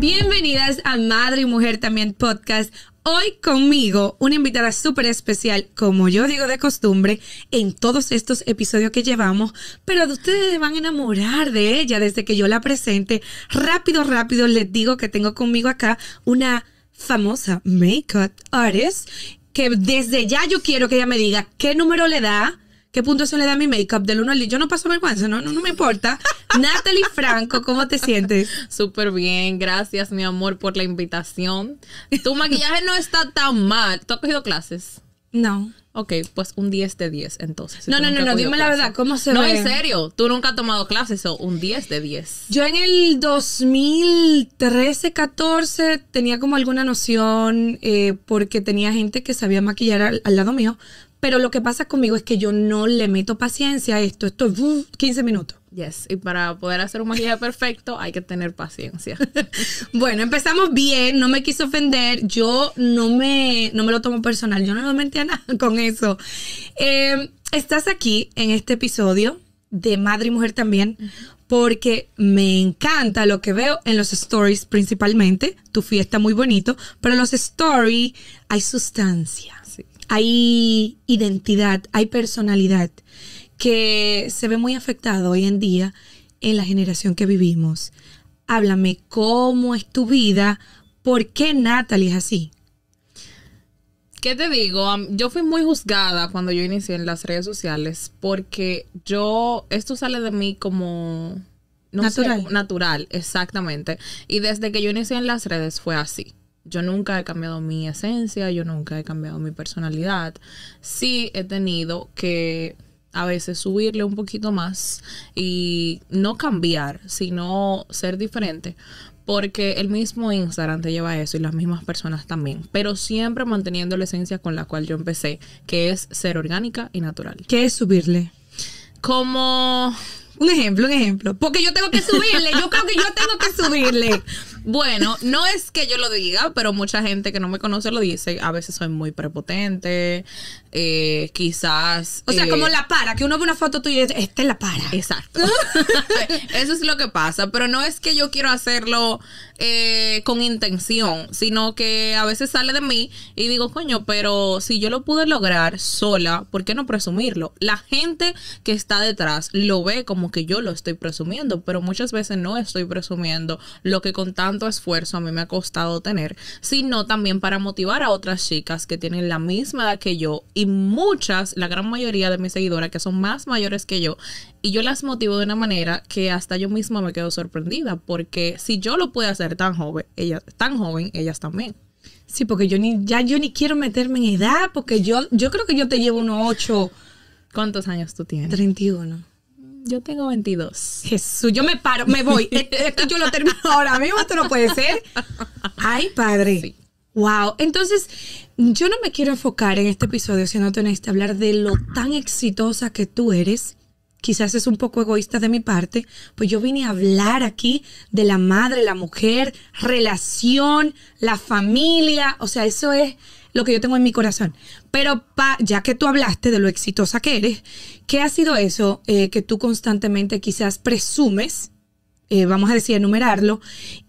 Bienvenidas a Madre y Mujer también podcast. Hoy conmigo una invitada súper especial, como yo digo de costumbre, en todos estos episodios que llevamos, pero ustedes van a enamorar de ella desde que yo la presente. Rápido, rápido les digo que tengo conmigo acá una famosa makeup artist que desde ya yo quiero que ella me diga qué número le da, ¿Qué punto eso le da a mi make-up del 1 al 10? Yo no paso vergüenza, no, no, me importa. Natalie Franco, ¿cómo te sientes? Súper bien, gracias mi amor por la invitación. Tu maquillaje no está tan mal. ¿Tú has cogido clases? No. Ok, pues un 10 de 10 entonces. no, no, no, no, dime la verdad, ¿cómo se ve? No, en serio, tú nunca has tomado clases, o un 10 de 10. Yo en el 2013, 14 tenía como alguna noción eh, porque tenía gente que sabía maquillar al, lado mío, pero lo que pasa conmigo es que yo no le meto paciencia a esto. Esto es 15 uh, minutos. Yes, y para poder hacer un maquillaje perfecto hay que tener paciencia. bueno, empezamos bien, no me quiso ofender, yo no me, no me lo tomo personal, yo no me mentía nada con eso. Em, estás aquí en este episodio de Madre y Mujer también, porque me encanta lo que veo en los stories principalmente, tu fiesta muy bonito, pero en los stories hay sustancia hay identidad, hay personalidad que se ve muy afectada hoy en día en la generación que vivimos. Háblame, ¿cómo es tu vida? ¿Por qué Natalie es así? ¿Qué te digo? yo fui muy juzgada cuando yo inicié en las redes sociales porque yo, esto sale de mí como... natural. natural, exactamente. Y desde que yo inicié en las redes fue así. Yo nunca he cambiado mi esencia, yo nunca he cambiado mi personalidad. Sí he tenido que a veces subirle un poquito más y no cambiar, sino ser diferente. Porque el mismo Instagram te lleva eso y las mismas personas también. Pero siempre manteniendo la esencia con la cual yo empecé, que es ser orgánica y natural. ¿Qué es subirle? Como un ejemplo, un ejemplo. Porque yo tengo que subirle. Yo creo que yo tengo que subirle. Bueno, no es que yo lo diga, pero mucha gente que no me conoce lo dice. A veces soy muy prepotente, eh, quizás. O sea, eh, como la para, que uno ve una foto tuya y dice, esta es la para. Exacto. Eso es lo que pasa, pero no es que yo quiero hacerlo eh, con intención, sino que a veces sale de mí y digo, coño, pero si yo lo pude lograr sola, ¿por qué no presumirlo? La gente que está detrás lo ve como que yo lo estoy presumiendo, pero muchas veces no estoy presumiendo lo que con tanto esfuerzo a mí me ha costado tener, sino también para motivar a otras chicas que tienen la misma edad que yo y muchas, la gran mayoría de mis seguidoras que son más mayores que yo, y yo las motivo de una manera que hasta yo misma me quedo sorprendida, porque si yo lo puedo hacer tan joven, ellas, tan joven, ellas también. Sí, porque yo ni, ya yo ni quiero meterme en edad, porque yo, yo creo que yo te llevo unos ocho. ¿Cuántos años tú tienes? 31. Yo tengo 22. Jesús, yo me paro, me voy. Esto yo lo termino ahora mismo, esto no puede ser. Ay, padre. Wow, entonces yo no me quiero enfocar en este episodio, siendo que hablar de lo tan exitosa que tú eres. Quizás es un poco egoísta de mi parte, pues yo vine a hablar aquí de la madre, la mujer, relación, la familia, o sea, eso es lo que yo tengo en mi corazón. Pero ya que tú hablaste de lo exitosa que eres, ¿qué ha sido eso eh, que tú constantemente quizás presumes eh, vamos a decir, enumerarlo,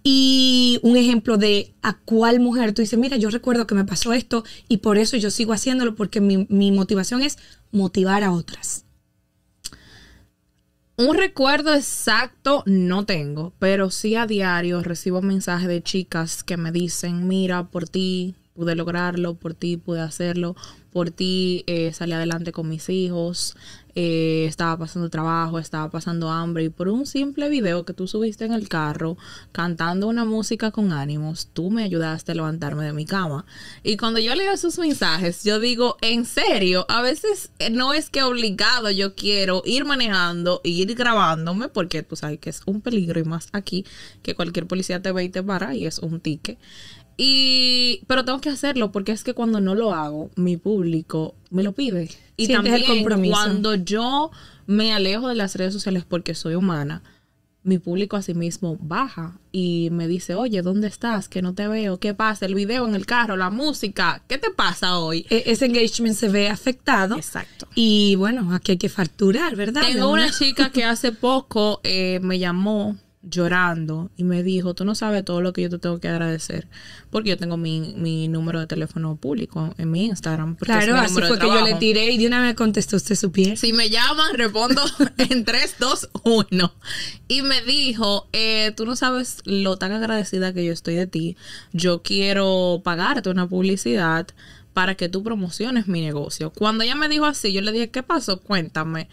y un ejemplo de a cuál mujer tú dices, mira, yo recuerdo que me pasó esto y por eso yo sigo haciéndolo, porque mi, motivación es motivar a otras. Un recuerdo exacto no tengo, pero sí a diario recibo mensajes de chicas que me dicen, mira, por ti pude lograrlo, por ti pude hacerlo, por ti eh, salí adelante con mis hijos, eh, estaba pasando trabajo, estaba pasando hambre y por un simple video que tú subiste en el carro cantando una música con ánimos, tú me ayudaste a levantarme de mi cama. Y cuando yo leo sus mensajes, yo digo, en serio, a veces eh, no es que obligado yo quiero ir manejando, ir grabándome, porque tú sabes que es un peligro y más aquí que cualquier policía te ve y te para y es un tique y, pero tengo que hacerlo porque es que cuando no lo hago, mi público me lo pide. Y también el compromiso. cuando yo me alejo de las redes sociales porque soy humana, mi público a sí mismo baja y me dice, oye, ¿dónde estás? Que no te veo, ¿qué pasa? El video en el carro, la música, ¿qué te pasa hoy? E-, ese engagement se ve afectado. Exacto. Y bueno, aquí hay que facturar, ¿verdad? Tengo una chica que hace poco eh, me llamó llorando y me dijo, tú no sabes todo lo que yo te tengo que agradecer, porque yo tengo mi, mi número de teléfono público en mi Instagram. Claro, así que yo le tiré y de una vez contestó, usted su pie. Si me llaman, respondo en 3, 2, 1. Y me dijo, eh, tú no sabes lo tan agradecida que yo estoy de ti, yo quiero pagarte una publicidad para que tú promociones mi negocio. Cuando ella me dijo así, yo le dije, ¿qué pasó? Cuéntame.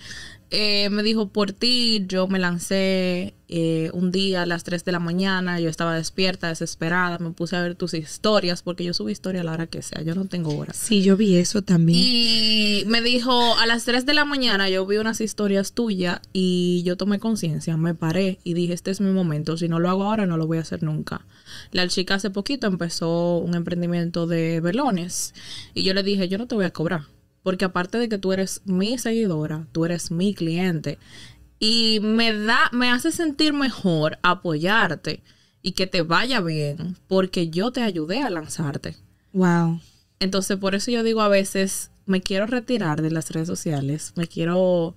Eh, me dijo, por ti, yo me lancé eh, un día a las 3 de la mañana, yo estaba despierta, desesperada, me puse a ver tus historias, porque yo subo historia a la hora que sea, yo no tengo hora. Sí, yo vi eso también. Y me dijo, a las 3 de la mañana yo vi unas historias tuyas y yo tomé conciencia, me paré y dije, este es mi momento, si no lo hago ahora, no lo voy a hacer nunca. La chica hace poquito empezó un emprendimiento de velones y yo le dije, yo no te voy a cobrar porque aparte de que tú eres mi seguidora, tú eres mi cliente y me da me hace sentir mejor apoyarte y que te vaya bien porque yo te ayudé a lanzarte. Wow. Entonces, por eso yo digo a veces me quiero retirar de las redes sociales, me quiero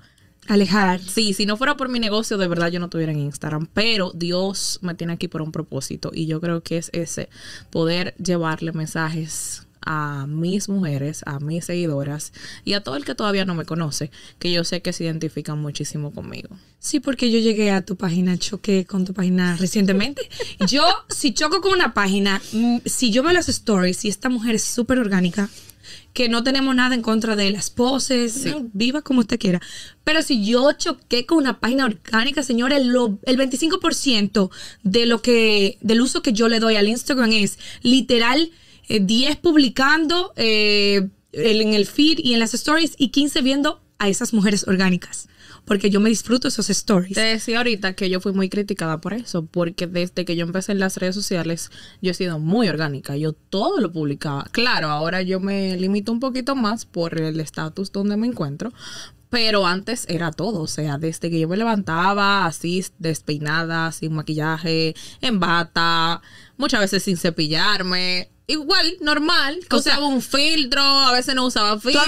alejar. Sí, si no fuera por mi negocio, de verdad yo no tuviera en Instagram, pero Dios me tiene aquí por un propósito y yo creo que es ese, poder llevarle mensajes a mis mujeres, a mis seguidoras y a todo el que todavía no me conoce, que yo sé que se identifican muchísimo conmigo. Sí, porque yo llegué a tu página, choqué con tu página recientemente. yo, si choco con una página, mm, si yo veo las stories y esta mujer es súper orgánica, que no tenemos nada en contra de las poses, viva como usted quiera. Pero si yo choqué con una página orgánica, Señora, el 25% de lo que, del uso que yo le doy al Instagram es literal 10 eh, publicando eh, en el feed y en las stories y 15 viendo a esas mujeres orgánicas. Porque yo me disfruto esos stories. Te decía ahorita que yo fui muy criticada por eso, porque desde que yo empecé en las redes sociales, yo he sido muy orgánica, yo todo lo publicaba. Claro, ahora yo me limito un poquito más por el estatus donde me encuentro, pero antes era todo, o sea, desde que yo me levantaba así despeinada, sin maquillaje, en bata, muchas veces sin cepillarme, igual, normal. usaba un filtro, a veces no usaba filtro.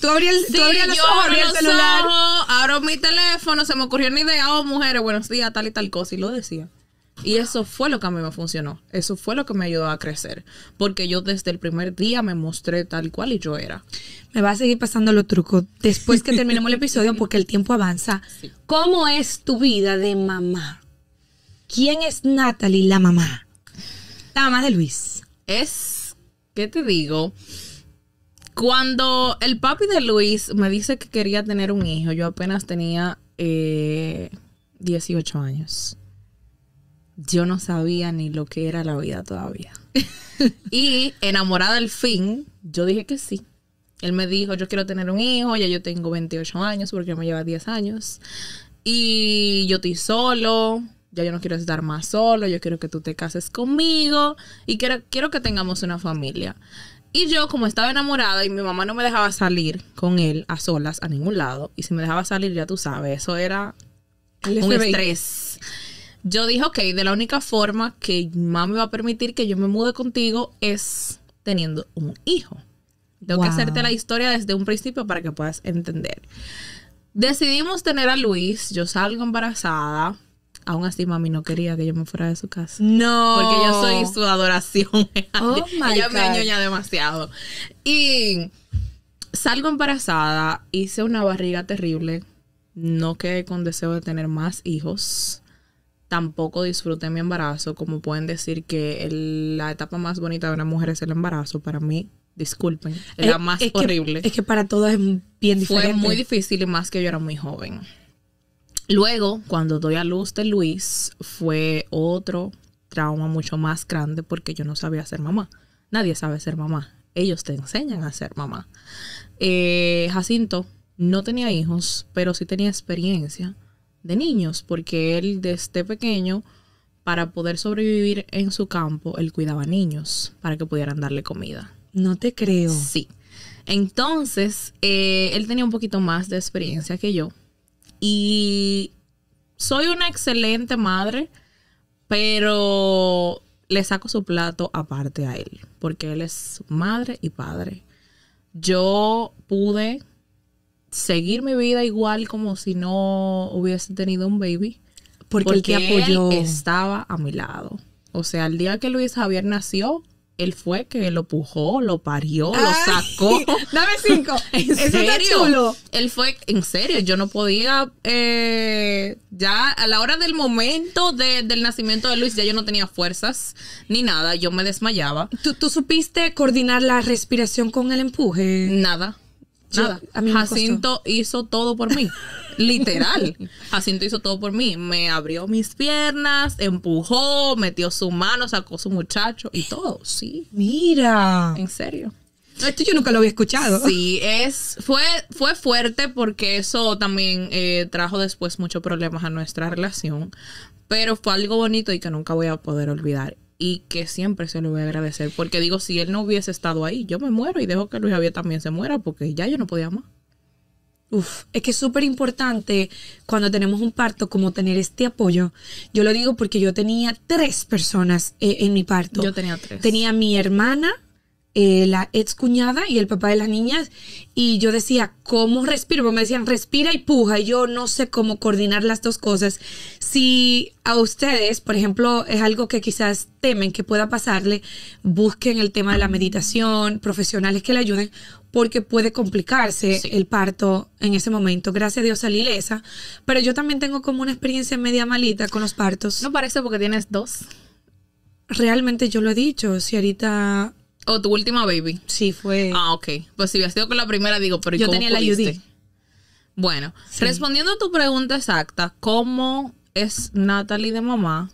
Tú abrías, el celular. abro mi teléfono, se me ocurrió una idea, oh, mujeres, buenos días, tal y tal cosa, y lo decía. Y eso fue lo que a mí me funcionó. Eso fue lo que me ayudó a crecer. Porque yo desde el primer día me mostré tal cual y yo era. Me va a seguir pasando los trucos después que terminemos el episodio porque el tiempo avanza. ¿Cómo es tu vida de mamá? ¿Quién es Natalie, la mamá? La mamá de Luis. Es te digo? Cuando el papi de Luis me dice que quería tener un hijo, yo apenas tenía 18 eh, años. Yo no sabía ni lo que era la vida todavía. y enamorada al fin, yo dije que sí. Él me dijo, yo quiero tener un hijo, ya yo tengo 28 años porque me lleva 10 años. Y yo estoy solo, ya yo no quiero estar más solo, yo quiero que tú te cases conmigo y quiero, quiero que tengamos una familia. Y yo, como estaba enamorada y mi mamá no me dejaba salir con él a solas a ningún lado, y si me dejaba salir, ya tú sabes, eso era un estrés. Yo dije, ok, de la única forma que mamá me va a permitir que yo me mude contigo es teniendo un hijo. Tengo que hacerte la historia desde un principio para que puedas entender. Decidimos tener a Luis, yo salgo embarazada, Aún así, mami no quería que yo me fuera de su casa. No. Porque yo soy su adoración. Oh Ella me ñoña demasiado. Y salgo embarazada, hice una barriga terrible. No quedé con deseo de tener más hijos. Tampoco disfruté mi embarazo. Como pueden decir que la etapa más bonita de una mujer es el embarazo. Para mí, disculpen, es la eh, más horrible. es que para todas es bien diferente. Fue muy difícil y más que yo era muy joven. Luego, cuando doy a luz de Luis, fue otro trauma mucho más grande porque yo no sabía ser mamá. Nadie sabe ser mamá. Ellos te enseñan a ser mamá. Eh, Jacinto no tenía hijos, pero sí tenía experiencia de niños, porque él desde pequeño, para poder sobrevivir en su campo, él cuidaba niños para que pudieran darle comida. No te creo. Sí. Entonces, eh, él tenía un poquito más de experiencia que yo, y soy una excelente madre, pero le saco su plato aparte a él, porque él es madre y padre. Yo pude seguir mi vida igual como si no hubiese tenido un baby, porque, el estaba a mi lado. O sea, el día que Luis Javier nació, él fue que lo pujó, lo parió, lo sacó. Dame cinco. ¿En Eso serio? Él fue, en serio, yo no podía. Eh, ya a la hora del momento del nacimiento de Luis, ya yo no tenía fuerzas ni nada. Yo me desmayaba. ¿Tú, tú supiste coordinar la respiración con el empuje? Nada. Nada. Jacinto hizo todo por mí. Literal. Jacinto hizo todo por mí. Me abrió mis piernas, empujó, metió su mano, sacó su muchacho y todo. Sí. Mira. En serio. Esto yo nunca lo había escuchado. Sí, es, fue, fue fuerte porque eso también eh, trajo después muchos problemas a nuestra relación. Pero fue algo bonito y que nunca voy a poder olvidar y que siempre se lo voy a agradecer. Porque digo, si él no hubiese estado ahí, yo me muero y dejo que Luis Javier también se muera porque ya yo no podía más. Uf, es que es súper importante cuando tenemos un parto como tener este apoyo. Yo lo digo porque yo tenía tres personas eh, en mi parto. Yo tenía tres. Tenía mi hermana, eh, la ex cuñada y el papá de las niñas. Y yo decía, ¿cómo respiro? me decían, respira y puja. Y yo no sé cómo coordinar las dos cosas. Si a ustedes, por ejemplo, es algo que quizás temen que pueda pasarle, busquen el tema de la meditación, profesionales que le ayuden, porque puede complicarse el parto en ese momento. Gracias a Dios salí esa. Pero yo también tengo como una experiencia media malita con los partos. No parece porque tienes dos. Realmente yo lo he dicho, si ahorita ¿O oh, tu última baby? Sí, fue. Ah, ok. Pues si hubiera sido con la primera, digo, pero Yo tenía la UD. Bueno, respondiendo a tu pregunta exacta, ¿cómo es Natalie de mamá?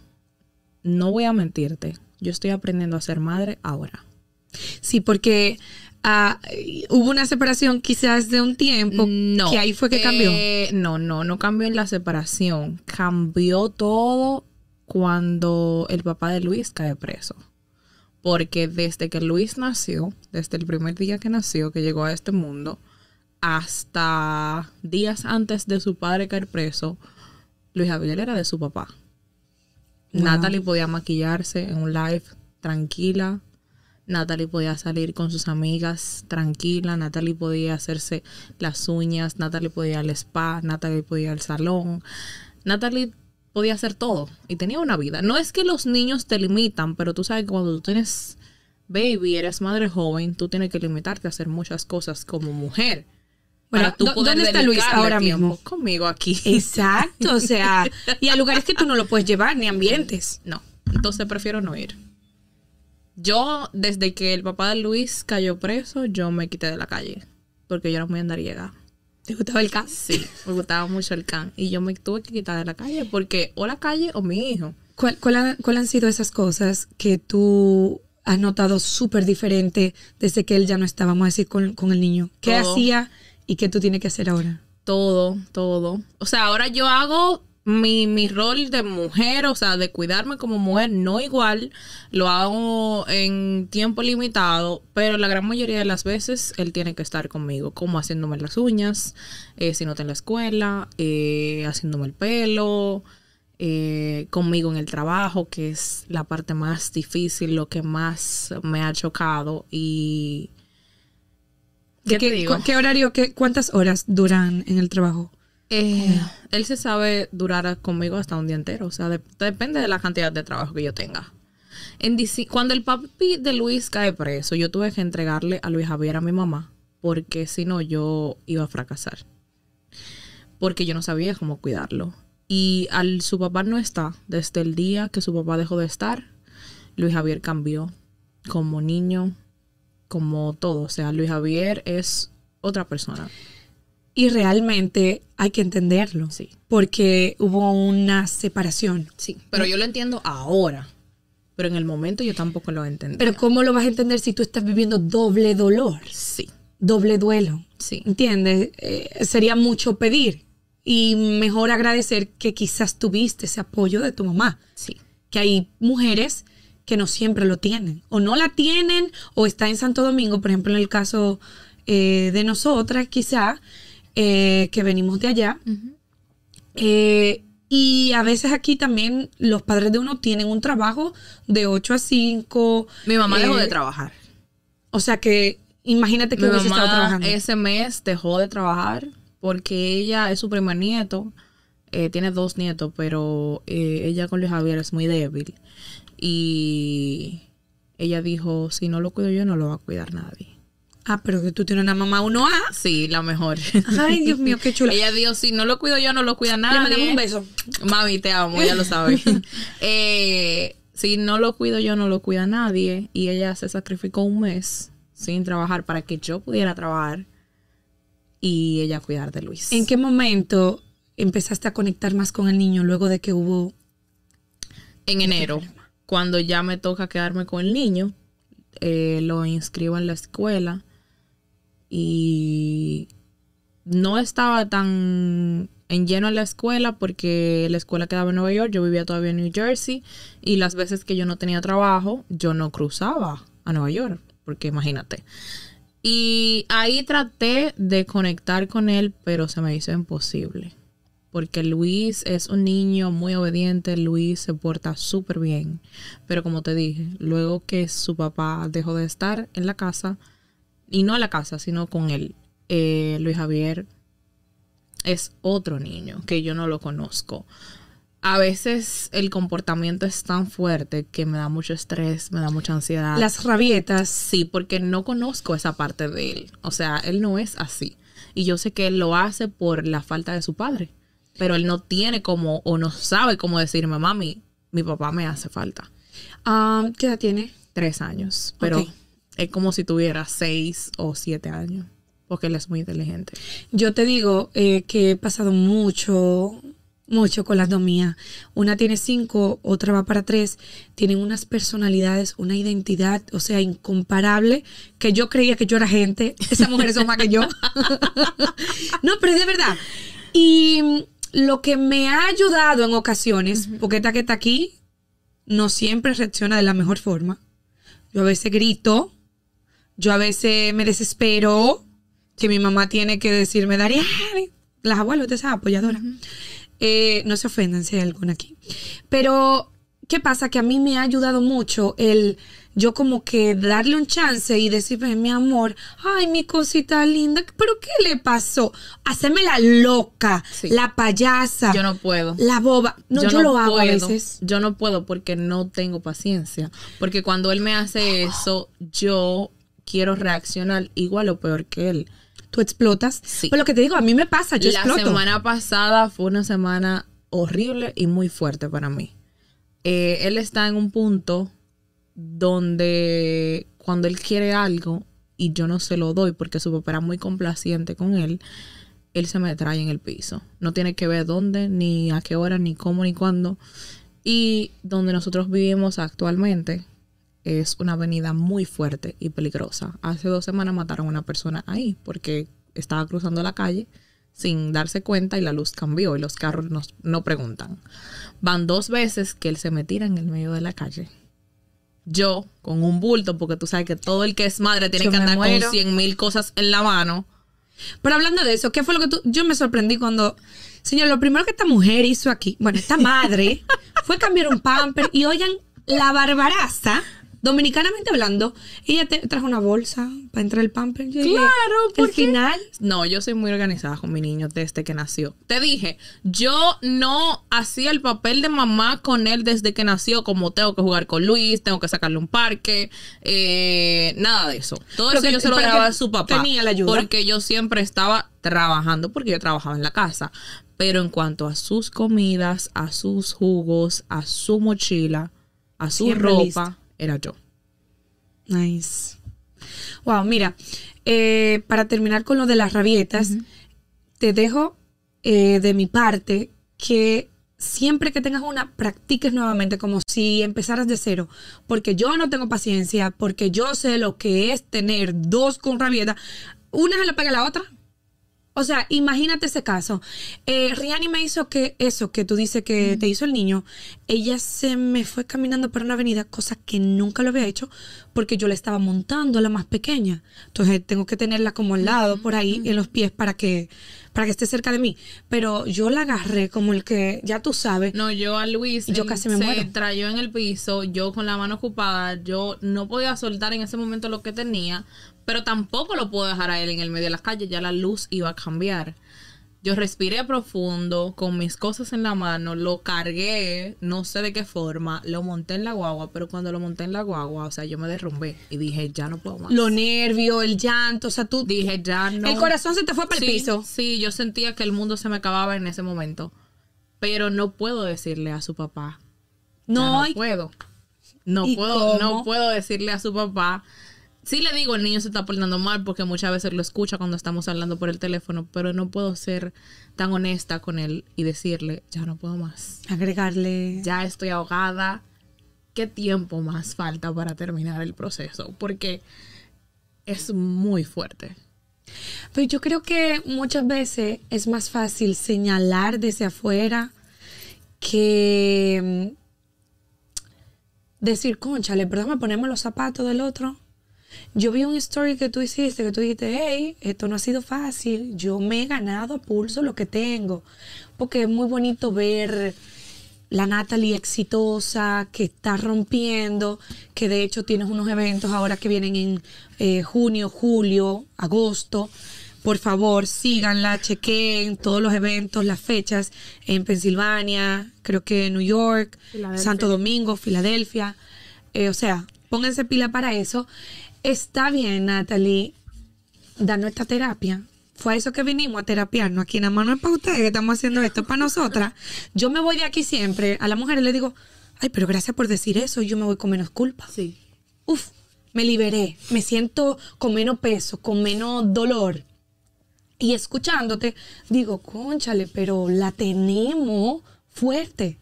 No voy a mentirte. Yo estoy aprendiendo a ser madre ahora. Sí, porque ah, hubo una separación quizás de un tiempo. No. Que ahí fue que cambió. Eh, no, no, no cambió en la separación. Cambió todo cuando el papá de Luis cae preso porque desde que Luis nació, desde el primer día que nació, que llegó a este mundo, hasta días antes de su padre caer preso, Luis Abel era de su papá. Natalie podía maquillarse en un live tranquila. Natalie podía salir con sus amigas tranquila. Natalie podía hacerse las uñas. Natalie podía ir al spa. Natalie podía ir al salón. Natalie podía hacer todo y tenía una vida. No es que los niños te limitan, pero tú sabes que cuando tú tienes baby, eres madre joven, tú tienes que limitarte a hacer muchas cosas como mujer. tú ¿dónde está Luis ahora mismo? Conmigo aquí. Exacto, o sea, y a lugares que tú no lo puedes llevar, ni ambientes. No, entonces prefiero no ir. Yo, desde que el papá de Luis cayó preso, yo me quité de la calle, porque yo no voy a andar y ¿Te gustaba el can? Sí, me gustaba mucho el can. Y yo me tuve que quitar de la calle porque o la calle o mi hijo. ¿Cuál, han sido esas cosas que tú has notado súper diferente desde que él ya no estábamos vamos a decir, con, con el niño? ¿Qué hacía y qué tú tienes que hacer ahora? Todo, todo. O sea, ahora yo hago mi, rol de mujer, o sea, de cuidarme como mujer, no igual, lo hago en tiempo limitado, pero la gran mayoría de las veces él tiene que estar conmigo, como haciéndome las uñas, eh, si no está en la escuela, eh, haciéndome el pelo, eh, conmigo en el trabajo, que es la parte más difícil, lo que más me ha chocado y... ¿Qué, ¿Qué horario, qué, cuántas horas duran en el trabajo? Eh, él se sabe durar conmigo hasta un día entero. O sea, depende de la cantidad de trabajo que yo tenga. En cuando el papi de Luis cae preso, yo tuve que entregarle a Luis Javier a mi mamá, porque si no, yo iba a fracasar. Porque yo no sabía cómo cuidarlo. Y al su papá no está, desde el día que su papá dejó de estar, Luis Javier cambió como niño, como todo. O sea, Luis Javier es otra persona. Y realmente hay que entenderlo. Porque hubo una separación. Sí, pero yo lo entiendo ahora. Pero en el momento yo tampoco lo entendí. Pero ¿cómo lo vas a entender si tú estás viviendo doble dolor? Sí. Doble duelo. Sí. ¿Entiendes? Eh, sería mucho pedir. Y mejor agradecer que quizás tuviste ese apoyo de tu mamá. Sí. Que hay mujeres que no siempre lo tienen. O no la tienen, o está en Santo Domingo, por ejemplo, en el caso eh, de nosotras, quizás eh, que venimos de allá. Eh, y a veces aquí también los padres de uno tienen un trabajo de 8 a 5. Mi mamá dejó de eh, trabajar. O sea que imagínate que hubiese estado trabajando. Ese mes dejó de trabajar porque ella es su primer nieto. tiene dos nietos, pero ella con Luis Javier es muy débil. Y ella dijo, si no lo cuido yo, no lo va a cuidar nadie. Ah, pero que tú tienes una mamá 1A. Sí, la mejor. Ay, Dios mío, qué chula. Ella dijo, si no lo cuido yo, no lo cuida nadie. Le un beso. Mami, te amo, ya lo sabes. Eh, si no lo cuido yo, no lo cuida nadie. Y ella se sacrificó un mes sin trabajar para que yo pudiera trabajar y ella cuidar de Luis. ¿En qué momento empezaste a conectar más con el niño luego de que hubo... En este enero, cuando ya me toca quedarme con el niño, eh, lo inscribo en la escuela y no estaba tan en lleno en la escuela porque la escuela quedaba en Nueva York, yo vivía todavía en New Jersey y las veces que yo no tenía trabajo, yo no cruzaba a Nueva York, porque imagínate. Y ahí traté de conectar con él, pero se me hizo imposible. Porque Luis es un niño muy obediente, Luis se porta súper bien. Pero como te dije, luego que su papá dejó de estar en la casa, y no a la casa, sino con él. Eh, Luis Javier es otro niño que yo no lo conozco. A veces el comportamiento es tan fuerte que me da mucho estrés, me da mucha ansiedad. Las rabietas. Sí, porque no conozco esa parte de él. O sea, él no es así. Y yo sé que él lo hace por la falta de su padre. Pero él no tiene como, o no sabe cómo decirme, mami, mi papá me hace falta. Ah, ¿Qué edad tiene? Tres años. Pero es como si tuviera seis o siete años, porque él es muy inteligente. Yo te digo eh, que he pasado mucho, mucho con las dos mías. Una tiene cinco, otra va para tres. Tienen unas personalidades, una identidad, o sea, incomparable, que yo creía que yo era gente. Esas mujeres son más que yo. no, pero es de verdad. Y lo que me ha ayudado en ocasiones, porque esta que está aquí no siempre reacciona de la mejor forma. Yo a veces grito, yo a veces me desespero que mi mamá tiene que decirme, Daría, las abuelas, de esas apoyadoras. Eh, no se ofendan si hay alguna aquí. Pero, ¿qué pasa? Que a mí me ha ayudado mucho el yo como que darle un chance y decirme, mi amor, ay, mi cosita linda, pero ¿qué le pasó? Hacerme la loca, la payasa. Yo no puedo. La boba. No, yo, lo hago a veces. Yo no puedo porque no tengo paciencia. Porque cuando él me hace eso, yo quiero reaccionar igual o peor que él. Tú explotas. Sí. Pues lo que te digo, a mí me pasa, yo La semana pasada fue una semana horrible y muy fuerte para mí. Eh, él está en un punto donde cuando él quiere algo y yo no se lo doy porque su papá era muy complaciente con él, él se me trae en el piso. No tiene que ver dónde, ni a qué hora, ni cómo, ni cuándo. Y donde nosotros vivimos actualmente, es una avenida muy fuerte y peligrosa. Hace dos semanas mataron a una persona ahí porque estaba cruzando la calle sin darse cuenta y la luz cambió y los carros nos, no preguntan. Van dos veces que él se me tira en el medio de la calle. Yo con un bulto, porque tú sabes que todo el que es madre tiene que andar con cien mil cosas en la mano. Pero hablando de eso, ¿qué fue lo que tú...? Yo me sorprendí cuando... Señor, lo primero que esta mujer hizo aquí, bueno, esta madre, fue cambiar un pamper y oigan la barbaraza dominicanamente hablando, ella te, trajo una bolsa para entrar el pamper. claro, porque. Al final. No, yo soy muy organizada con mi niño desde que nació. Te dije, yo no hacía el papel de mamá con él desde que nació, como tengo que jugar con Luis, tengo que sacarle un parque, eh, nada de eso. Todo eso yo se lo daba a su papá. Tenía la ayuda. Porque yo siempre estaba trabajando, porque yo trabajaba en la casa. Pero en cuanto a sus comidas, a sus jugos, a su mochila, a su ropa era yo. Nice. Wow, mira, eh, para terminar con lo de las rabietas, te dejo eh, de mi parte que siempre que tengas una, practiques nuevamente como si empezaras de cero, porque yo no tengo paciencia, porque yo sé lo que es tener dos con rabietas Una se la pega a la otra, o sea, imagínate ese caso. Eh, me hizo que eso que tú dices que te hizo el niño, ella se me fue caminando por una avenida, cosa que nunca lo había hecho, porque yo la estaba montando la más pequeña. Entonces tengo que tenerla como al lado, por ahí, en los pies, para que para que esté cerca de mí. Pero yo la agarré como el que, ya tú sabes. No, yo a Luis. Yo casi me se muero. en el piso, yo con la mano ocupada, yo no podía soltar en ese momento lo que tenía, pero tampoco lo puedo dejar a él en el medio de las calles, ya la luz iba a cambiar. Yo respiré profundo con mis cosas en la mano, lo cargué, no sé de qué forma, lo monté en la guagua, pero cuando lo monté en la guagua, o sea, yo me derrumbé y dije, ya no puedo más. Lo nervio, el llanto, o sea, tú... Dije, ya no. El corazón se te fue para el piso. Sí, yo sentía que el mundo se me acababa en ese momento, pero no puedo decirle a su papá. No, puedo. No puedo, no puedo decirle a su papá sí le digo, el niño se está portando mal porque muchas veces lo escucha cuando estamos hablando por el teléfono, pero no puedo ser tan honesta con él y decirle, ya no puedo más. Agregarle. Ya estoy ahogada. ¿Qué tiempo más falta para terminar el proceso? Porque es muy fuerte. Pero yo creo que muchas veces es más fácil señalar desde afuera que mm, decir, conchale, perdóname, ponemos los zapatos del otro yo vi un story que tú hiciste, que tú dijiste, hey, esto no ha sido fácil, yo me he ganado a pulso lo que tengo, porque es muy bonito ver la Natalie exitosa, que está rompiendo, que de hecho tienes unos eventos ahora que vienen en eh, junio, julio, agosto. Por favor, síganla, chequen todos los eventos, las fechas en Pensilvania, creo que en New York, Santo Domingo, Filadelfia. Eh, o sea, pónganse pila para eso. Está bien, Natalie, darnos esta terapia. Fue a eso que vinimos a terapiarnos aquí. Nada más no es para ustedes que estamos haciendo esto, para nosotras. Yo me voy de aquí siempre. A las mujeres le digo, ay, pero gracias por decir eso. Yo me voy con menos culpa. Sí. Uf, me liberé. Me siento con menos peso, con menos dolor. Y escuchándote, digo, conchale, pero la tenemos fuerte.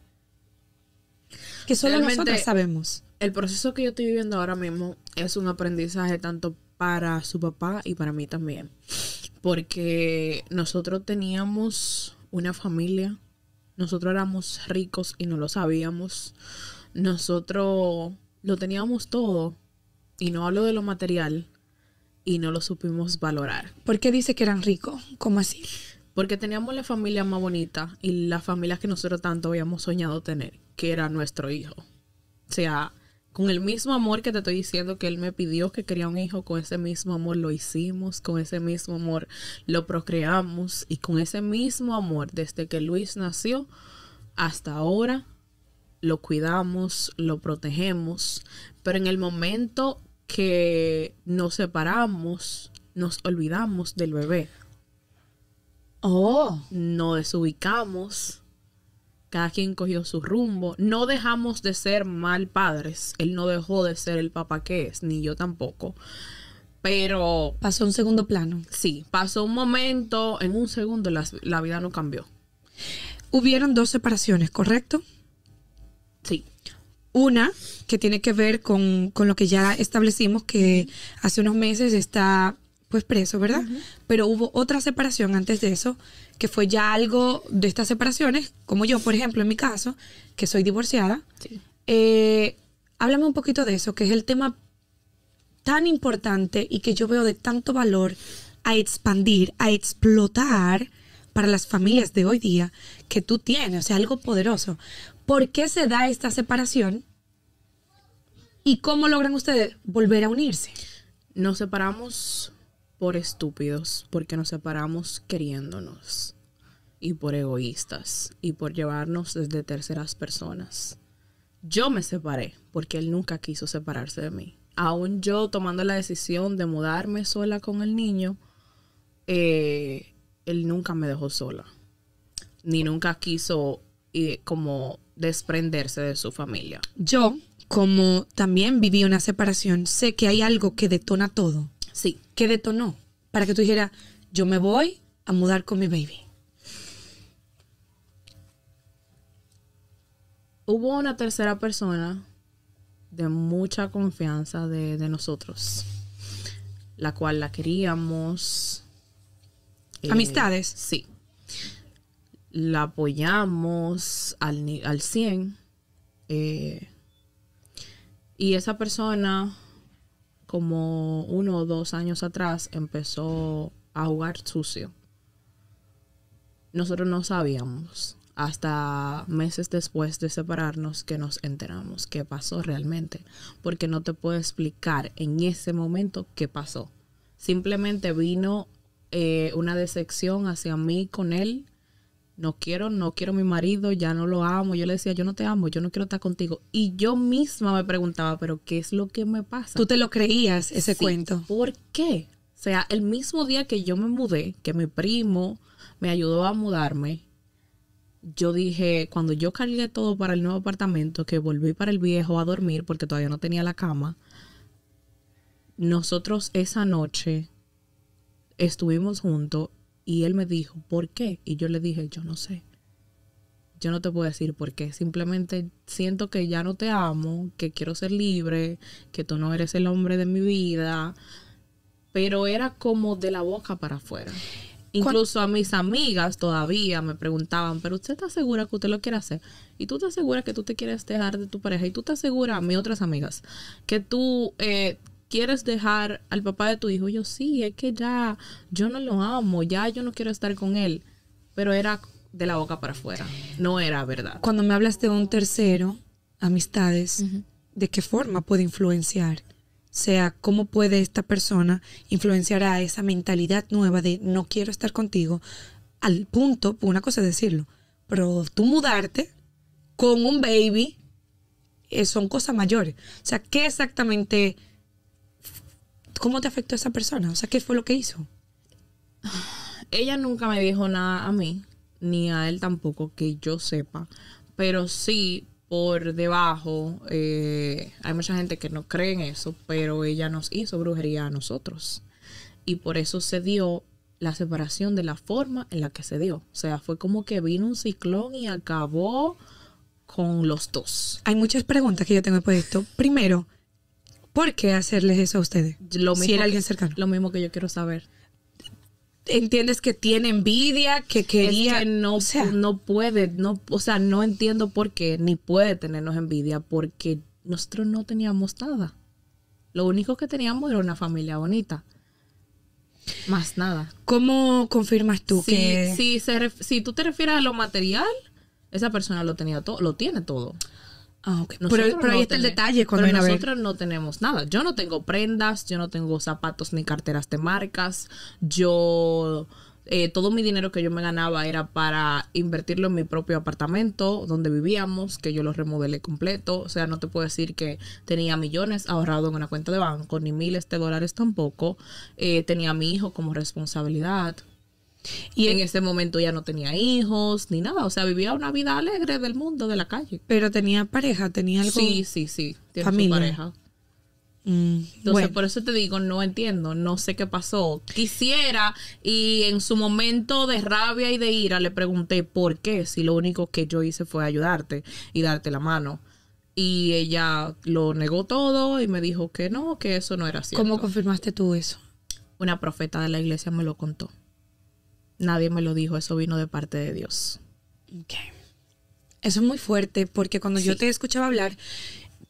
Que solo nosotras sabemos el proceso que yo estoy viviendo ahora mismo es un aprendizaje tanto para su papá y para mí también. Porque nosotros teníamos una familia, nosotros éramos ricos y no lo sabíamos, nosotros lo teníamos todo y no hablo de lo material y no lo supimos valorar. ¿Por qué dice que eran ricos? ¿Cómo así? Porque teníamos la familia más bonita y la familia que nosotros tanto habíamos soñado tener, que era nuestro hijo. O sea, con el mismo amor que te estoy diciendo que él me pidió que quería un hijo, con ese mismo amor lo hicimos, con ese mismo amor lo procreamos y con ese mismo amor desde que Luis nació hasta ahora lo cuidamos, lo protegemos, pero en el momento que nos separamos, nos olvidamos del bebé. Oh, nos desubicamos cada quien cogió su rumbo. No dejamos de ser mal padres. Él no dejó de ser el papá que es, ni yo tampoco. Pero... Pasó un segundo plano. Sí, pasó un momento, en un segundo la, la vida no cambió. Hubieron dos separaciones, ¿correcto? Sí. Una que tiene que ver con, con lo que ya establecimos que hace unos meses está expreso, pues, ¿verdad? Pero hubo otra separación antes de eso, que fue ya algo de estas separaciones, como yo, por ejemplo, en mi caso, que soy divorciada. Sí. Eh, háblame un poquito de eso, que es el tema tan importante y que yo veo de tanto valor a expandir, a explotar para las familias de hoy día que tú tienes, o sea, algo poderoso. ¿Por qué se da esta separación? ¿Y cómo logran ustedes volver a unirse? Nos separamos por estúpidos, porque nos separamos queriéndonos, y por egoístas, y por llevarnos desde terceras personas. Yo me separé porque él nunca quiso separarse de mí. Aún yo tomando la decisión de mudarme sola con el niño, eh, él nunca me dejó sola, ni nunca quiso eh, como desprenderse de su familia. Yo, como también viví una separación, sé que hay algo que detona todo. Sí que detonó para que tú dijeras, yo me voy a mudar con mi baby? Hubo una tercera persona de mucha confianza de, nosotros, la cual la queríamos. Eh, Amistades. Sí. La apoyamos al, al 100. Eh, y esa persona como uno o dos años atrás empezó a jugar sucio. Nosotros no sabíamos hasta meses después de separarnos que nos enteramos qué pasó realmente, porque no te puedo explicar en ese momento qué pasó. Simplemente vino eh, una decepción hacia mí con él no quiero, no quiero a mi marido, ya no lo amo. Yo le decía, yo no te amo, yo no quiero estar contigo. Y yo misma me preguntaba, pero ¿qué es lo que me pasa? ¿Tú te lo creías ese cuento? ¿Por qué? O sea, el mismo día que yo me mudé, que mi primo me ayudó a mudarme, yo dije, cuando yo cargué todo para el nuevo apartamento, que volví para el viejo a dormir porque todavía no tenía la cama, nosotros esa noche estuvimos juntos y él me dijo, ¿por qué? Y yo le dije, yo no sé. Yo no te puedo decir por qué. Simplemente siento que ya no te amo, que quiero ser libre, que tú no eres el hombre de mi vida. Pero era como de la boca para afuera. Incluso a mis amigas todavía me preguntaban, pero usted está segura que usted lo quiere hacer. Y tú te aseguras que tú te quieres dejar de tu pareja. Y tú te aseguras, a mis otras amigas, que tú eh, quieres dejar al papá de tu hijo, yo sí, es que ya yo no lo amo, ya yo no quiero estar con él, pero era de la boca para afuera, no era verdad. Cuando me hablas de un tercero, amistades, ¿de qué forma puede influenciar? O sea, ¿cómo puede esta persona influenciar a esa mentalidad nueva de no quiero estar contigo? Al punto, una cosa es decirlo, pero tú mudarte con un baby eh, son cosas mayores. O sea, ¿qué exactamente ¿Cómo te afectó esa persona? O sea, ¿qué fue lo que hizo? Ella nunca me dijo nada a mí, ni a él tampoco, que yo sepa. Pero sí, por debajo, eh, hay mucha gente que no cree en eso, pero ella nos hizo brujería a nosotros. Y por eso se dio la separación de la forma en la que se dio. O sea, fue como que vino un ciclón y acabó con los dos. Hay muchas preguntas que yo tengo después de esto. Primero, ¿Por qué hacerles eso a ustedes? si era alguien cercano. Lo mismo que yo quiero saber. ¿Entiendes que tiene envidia, que quería? no, puede, no, o sea, no entiendo por qué, ni puede tenernos envidia, porque nosotros no teníamos nada. Lo único que teníamos era una familia bonita. Más nada. ¿Cómo confirmas tú que.? Si, si tú te refieres a lo material, esa persona lo tenía todo, lo tiene todo. Ah, pero, ahí está el detalle cuando pero nosotros no tenemos nada. Yo no tengo prendas, yo no tengo zapatos ni carteras de marcas. Yo eh, todo mi dinero que yo me ganaba era para invertirlo en mi propio apartamento donde vivíamos, que yo lo remodelé completo. O sea, no te puedo decir que tenía millones ahorrados en una cuenta de banco, ni miles de dólares tampoco. Eh, tenía a mi hijo como responsabilidad. Y en ese momento ya no tenía hijos ni nada, o sea, vivía una vida alegre del mundo, de la calle. Pero tenía pareja, tenía algo. Sí, sí, sí, tiene familia. pareja. Mm, Entonces, por eso te digo, no entiendo, no sé qué pasó. Quisiera, y en su momento de rabia y de ira le pregunté por qué, si lo único que yo hice fue ayudarte y darte la mano. Y ella lo negó todo y me dijo que no, que eso no era así ¿Cómo confirmaste tú eso? Una profeta de la iglesia me lo contó nadie me lo dijo, eso vino de parte de Dios. Okay. Eso es muy fuerte porque cuando yo te escuchaba hablar,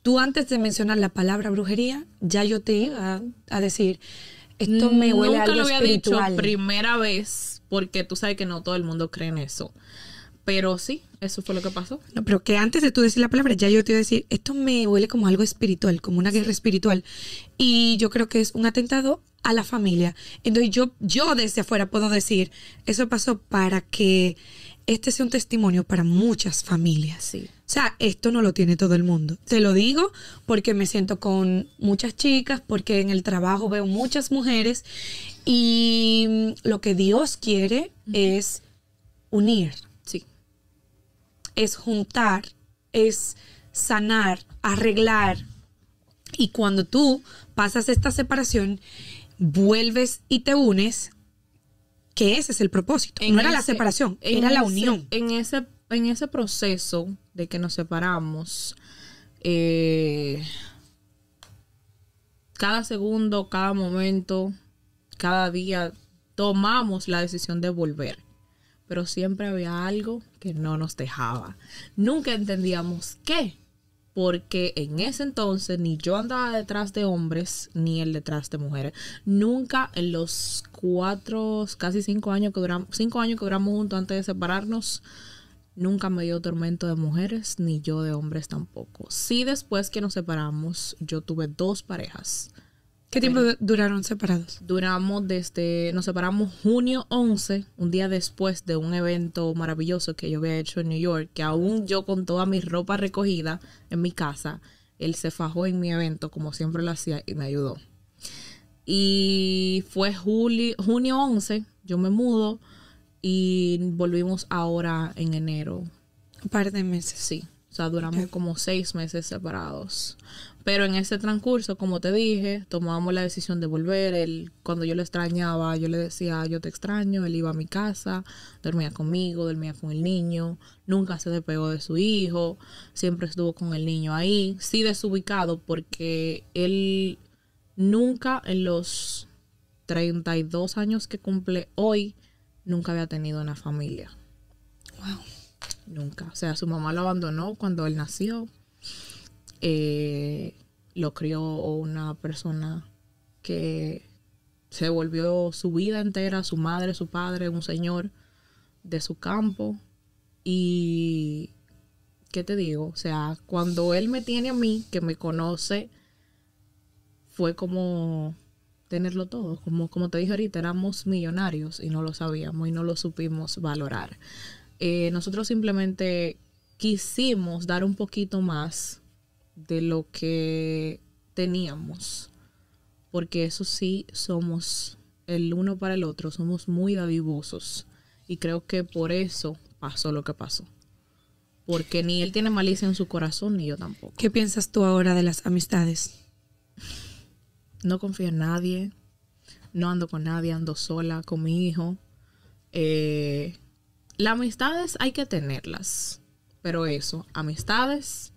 tú antes de mencionar la palabra brujería, ya yo te iba a, decir, esto me huele Nunca a lo había dicho primera vez porque tú sabes que no todo el mundo cree en eso. Pero sí, eso fue lo que pasó. pero que antes de tú decir la palabra, ya yo te iba a decir, esto me huele como algo espiritual, como una guerra espiritual. Y yo creo que es un atentado a la familia. Entonces yo, yo desde afuera puedo decir, eso pasó para que este sea un testimonio para muchas familias. Sí. O sea, esto no lo tiene todo el mundo. Te lo digo porque me siento con muchas chicas, porque en el trabajo veo muchas mujeres y lo que Dios quiere es unir es juntar, es sanar, arreglar. Y cuando tú pasas esta separación, vuelves y te unes, que ese es el propósito. no era la separación, era la unión. en, ese, en ese proceso de que nos separamos, eh, cada segundo, cada momento, cada día tomamos la decisión de volver. Pero siempre había algo que no nos dejaba. Nunca entendíamos qué, porque en ese entonces ni yo andaba detrás de hombres, ni él detrás de mujeres. Nunca en los cuatro, casi cinco años que duramos, cinco años que duramos juntos antes de separarnos, nunca me dio tormento de mujeres, ni yo de hombres tampoco. Sí, después que nos separamos, yo tuve dos parejas ¿Qué tiempo duraron separados? Duramos desde, nos separamos junio 11, un día después de un evento maravilloso que yo había hecho en New York, que aún yo con toda mi ropa recogida en mi casa, él se fajó en mi evento como siempre lo hacía y me ayudó. Y fue julio, junio 11, yo me mudo y volvimos ahora en enero. Un par de meses. Sí, o sea, duramos como seis meses separados. Pero en ese transcurso, como te dije, tomamos la decisión de volver. Él, cuando yo lo extrañaba, yo le decía, yo te extraño. Él iba a mi casa, dormía conmigo, dormía con el niño. Nunca se despegó de su hijo. Siempre estuvo con el niño ahí. Sí desubicado porque él nunca en los 32 años que cumple hoy, nunca había tenido una familia. Wow. Nunca. O sea, su mamá lo abandonó cuando él nació eh, lo crió una persona que se volvió su vida entera, su madre, su padre, un señor de su campo. Y, ¿qué te digo? O sea, cuando él me tiene a mí, que me conoce, fue como tenerlo todo. Como, como te dije ahorita, éramos millonarios y no lo sabíamos y no lo supimos valorar. Eh, nosotros simplemente quisimos dar un poquito más de lo que teníamos. Porque eso sí, somos el uno para el otro, somos muy dadivosos. Y creo que por eso pasó lo que pasó. Porque ni él tiene malicia en su corazón, ni yo tampoco. ¿Qué piensas tú ahora de las amistades? No confío en nadie, no ando con nadie, ando sola, con mi hijo. Eh, las amistades hay que tenerlas, pero eso, amistades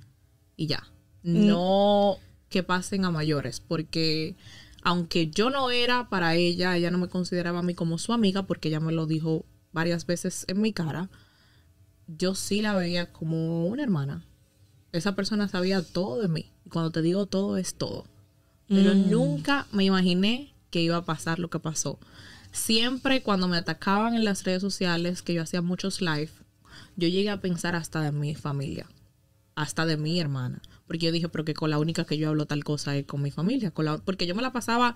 y ya. Mm. no que pasen a mayores, porque aunque yo no era para ella, ella no me consideraba a mí como su amiga, porque ella me lo dijo varias veces en mi cara, yo sí la veía como una hermana. Esa persona sabía todo de mí. cuando te digo todo, es todo. Pero mm. nunca me imaginé que iba a pasar lo que pasó. Siempre cuando me atacaban en las redes sociales, que yo hacía muchos live, yo llegué a pensar hasta de mi familia hasta de mi hermana. Porque yo dije, pero que con la única que yo hablo tal cosa es con mi familia. Con la, porque yo me la pasaba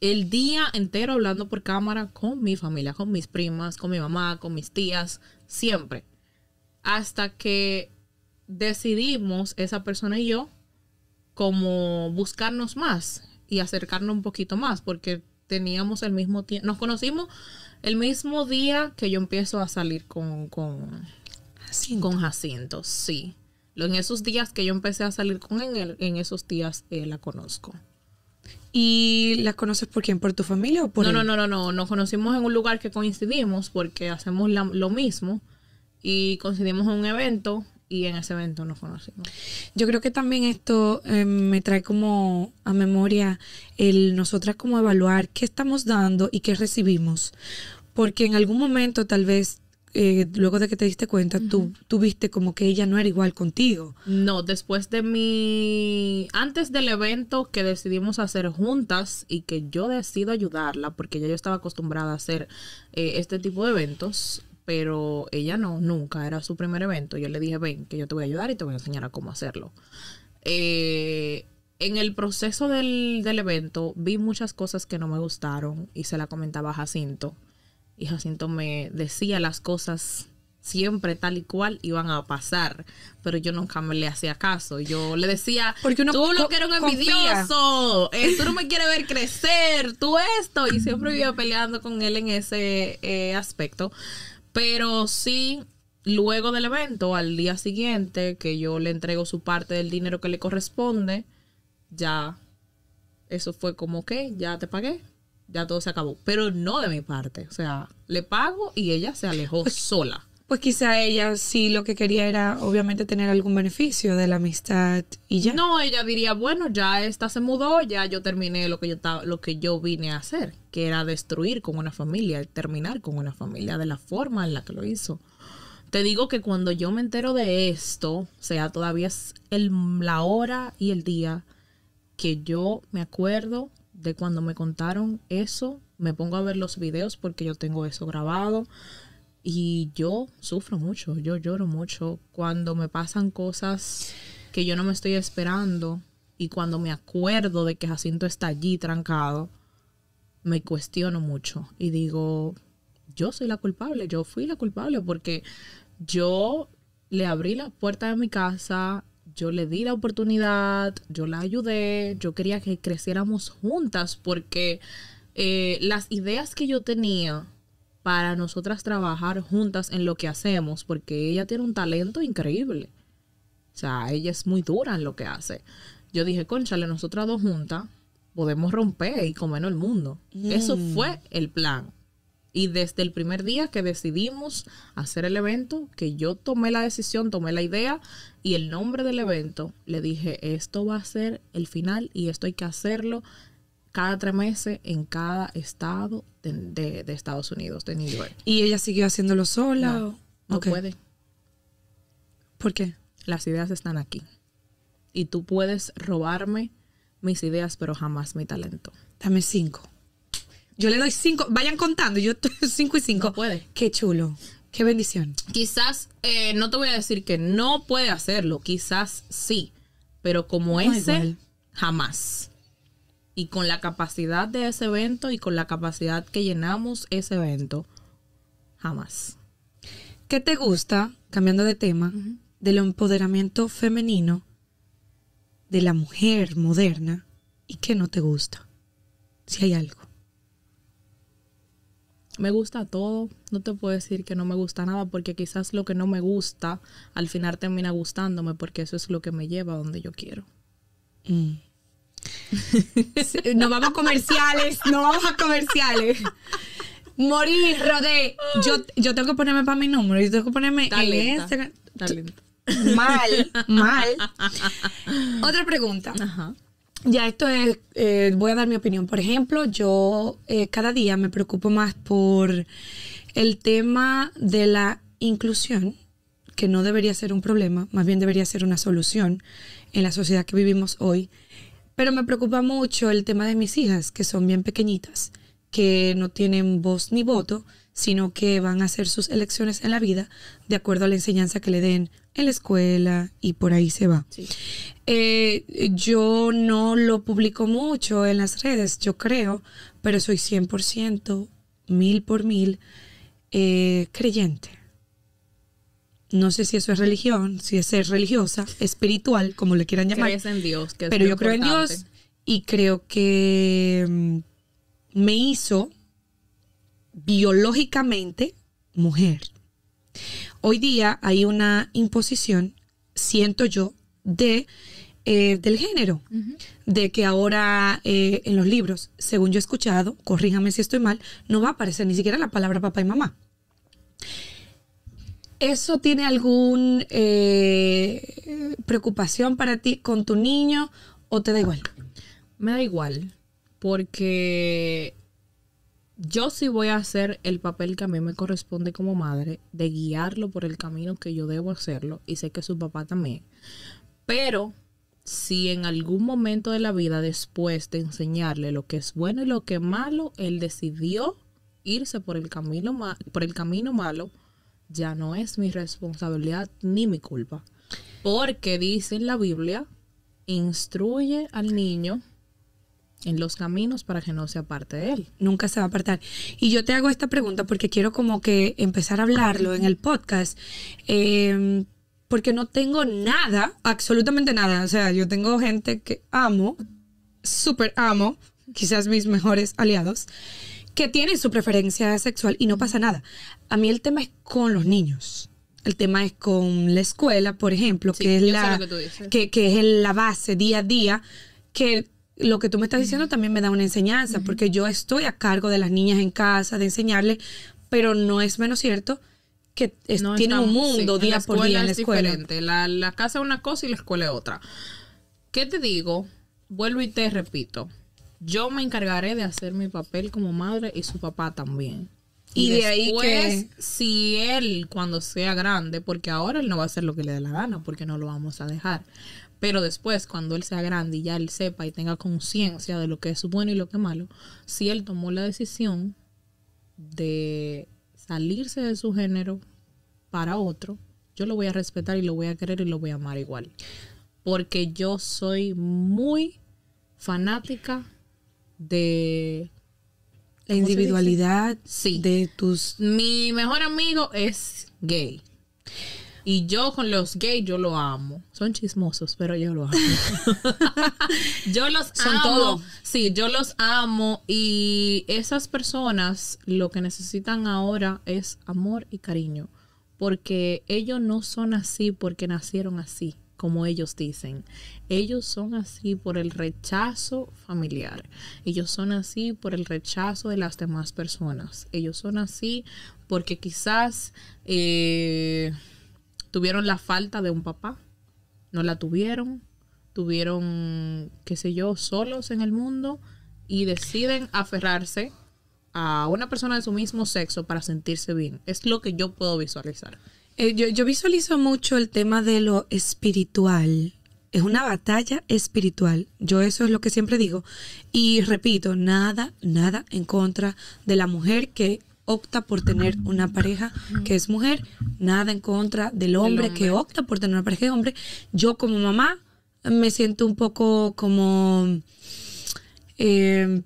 el día entero hablando por cámara con mi familia, con mis primas, con mi mamá, con mis tías, siempre. Hasta que decidimos, esa persona y yo, como buscarnos más y acercarnos un poquito más, porque teníamos el mismo tiempo, nos conocimos el mismo día que yo empiezo a salir con, con Con Jacinto, sí. En esos días que yo empecé a salir con él, en esos días eh, la conozco. ¿Y la conoces por quién? ¿Por tu familia o por no, no, no, no, no. Nos conocimos en un lugar que coincidimos porque hacemos lo mismo y coincidimos en un evento y en ese evento nos conocimos. Yo creo que también esto eh, me trae como a memoria el nosotras como evaluar qué estamos dando y qué recibimos. Porque en algún momento tal vez eh, luego de que te diste cuenta, tú, tuviste como que ella no era igual contigo. No, después de mi... Antes del evento que decidimos hacer juntas y que yo decido ayudarla, porque ya yo estaba acostumbrada a hacer eh, este tipo de eventos, pero ella no, nunca, era su primer evento. Yo le dije, ven, que yo te voy a ayudar y te voy a enseñar a cómo hacerlo. Eh, en el proceso del, del evento vi muchas cosas que no me gustaron y se la comentaba a Jacinto y Jacinto me decía las cosas siempre tal y cual iban a pasar, pero yo nunca me le hacía caso. Yo le decía, Porque tú lo que eres un envidioso, eh, tú no me quieres ver crecer, tú esto, y siempre vivía peleando con él en ese eh, aspecto. Pero sí, luego del evento, al día siguiente, que yo le entrego su parte del dinero que le corresponde, ya, eso fue como que, ya te pagué, ya todo se acabó. Pero no de mi parte. O sea, le pago y ella se alejó pues, sola. Pues quizá ella sí lo que quería era obviamente tener algún beneficio de la amistad y ya. No, ella diría, bueno, ya esta se mudó, ya yo terminé lo que yo estaba, lo que yo vine a hacer, que era destruir con una familia, terminar con una familia de la forma en la que lo hizo. Te digo que cuando yo me entero de esto, o sea, todavía es el, la hora y el día que yo me acuerdo de cuando me contaron eso, me pongo a ver los videos porque yo tengo eso grabado y yo sufro mucho, yo lloro mucho cuando me pasan cosas que yo no me estoy esperando y cuando me acuerdo de que Jacinto está allí trancado, me cuestiono mucho y digo, yo soy la culpable, yo fui la culpable porque yo le abrí la puerta de mi casa, yo le di la oportunidad, yo la ayudé, yo quería que creciéramos juntas porque eh, las ideas que yo tenía para nosotras trabajar juntas en lo que hacemos, porque ella tiene un talento increíble. O sea, ella es muy dura en lo que hace. Yo dije, conchale, nosotras dos juntas podemos romper y en el mundo. Eso mm. fue el plan. Y desde el primer día que decidimos hacer el evento, que yo tomé la decisión, tomé la idea y el nombre del evento, le dije, esto va a ser el final y esto hay que hacerlo cada tres meses en cada estado de, Estados Unidos, de New York. ¿Y ella siguió haciéndolo sola? No, no puede. ¿Por qué? Las ideas están aquí. Y tú puedes robarme mis ideas, pero jamás mi talento. Dame cinco. Yo le doy cinco, vayan contando, yo estoy cinco y cinco. puede. Qué chulo. Qué bendición. Quizás, eh, no te voy a decir que no puede hacerlo, quizás sí, pero como es ese, jamás. Y con la capacidad de ese evento y con la capacidad que llenamos ese evento, jamás. ¿Qué te gusta, cambiando de tema, del empoderamiento femenino de la mujer moderna y qué no te gusta? Si hay algo me gusta todo, no te puedo decir que no me gusta nada porque quizás lo que no me gusta al final termina gustándome porque eso es lo que me lleva a donde yo quiero. Mm. no vamos a comerciales, no vamos a comerciales. Morir, Rodé. Yo, tengo que ponerme para mi número, yo tengo que ponerme Talento. en Mal, mal. Otra pregunta. Ajá ya esto es, eh, voy a dar mi opinión. Por ejemplo, yo eh, cada día me preocupo más por el tema de la inclusión, que no debería ser un problema, más bien debería ser una solución en la sociedad que vivimos hoy. Pero me preocupa mucho el tema de mis hijas, que son bien pequeñitas, que no tienen voz ni voto, sino que van a hacer sus elecciones en la vida de acuerdo a la enseñanza que le den en la escuela y por ahí se va. Sí. Eh, yo no lo publico mucho en las redes, yo creo, pero soy 100%, mil por mil, eh, creyente. No sé si eso es religión, si es ser religiosa, espiritual, como le quieran llamar. Pero yo creo en Dios y creo que mm, me hizo biológicamente mujer. Hoy día hay una imposición, siento yo, de eh, del género, de que ahora eh, en los libros, según yo he escuchado, corríjame si estoy mal, no va a aparecer ni siquiera la palabra papá y mamá. ¿Eso tiene alguna eh, preocupación para ti con tu niño o te da igual? Me da igual, porque yo sí voy a hacer el papel que a mí me corresponde como madre, de guiarlo por el camino que yo debo hacerlo, y sé que su papá también. Pero si en algún momento de la vida, después de enseñarle lo que es bueno y lo que es malo, él decidió irse por el camino, por el camino malo, ya no es mi responsabilidad ni mi culpa. Porque dice en la Biblia, instruye al niño en los caminos para que no se aparte de él. Nunca se va a apartar. Y yo te hago esta pregunta porque quiero como que empezar a hablarlo en el podcast. Em, porque no tengo nada, absolutamente nada. O sea, yo tengo gente que amo, súper amo, quizás mis mejores aliados, que tienen su preferencia sexual y no pasa nada. A mí el tema es con los niños. El tema es con la escuela, por ejemplo, que, es la, que, la base día a día, que lo que tú me estás diciendo también me da una enseñanza, porque yo estoy a cargo de las niñas en casa, de enseñarles, pero no es menos cierto que tiene un mundo día por día en la escuela. diferente. La, casa es una cosa y la escuela es otra. ¿Qué te digo? Vuelvo y te repito. Yo me encargaré de hacer mi papel como madre y su papá también. Y, de ahí que si él cuando sea grande, porque ahora él no va a hacer lo que le dé la gana, porque no lo vamos a dejar. Pero después, cuando él sea grande y ya él sepa y tenga conciencia de lo que es bueno y lo que es malo, si él tomó la decisión de salirse de su género para otro, yo lo voy a respetar y lo voy a querer y lo voy a amar igual. Porque yo soy muy fanática de la individualidad sí. de tus... Mi mejor amigo es gay. Y yo con los gays, yo lo amo. Son chismosos, pero yo lo amo. yo los Son amo. Sí, yo los amo. Y esas personas lo que necesitan ahora es amor y cariño. Porque ellos no son así porque nacieron así, como ellos dicen. Ellos son así por el rechazo familiar. Ellos son así por el rechazo de las demás personas. Ellos son así porque quizás... Eh, tuvieron la falta de un papá, no la tuvieron, tuvieron, qué sé yo, solos en el mundo y deciden aferrarse a una persona de su mismo sexo para sentirse bien. Es lo que yo puedo visualizar. Eh, yo, yo, visualizo mucho el tema de lo espiritual. Es una batalla espiritual. Yo eso es lo que siempre digo. Y repito, nada, nada en contra de la mujer que opta por tener una pareja que es mujer, nada en contra del hombre, que opta por tener una pareja de hombre. Yo como mamá me siento un poco como eh,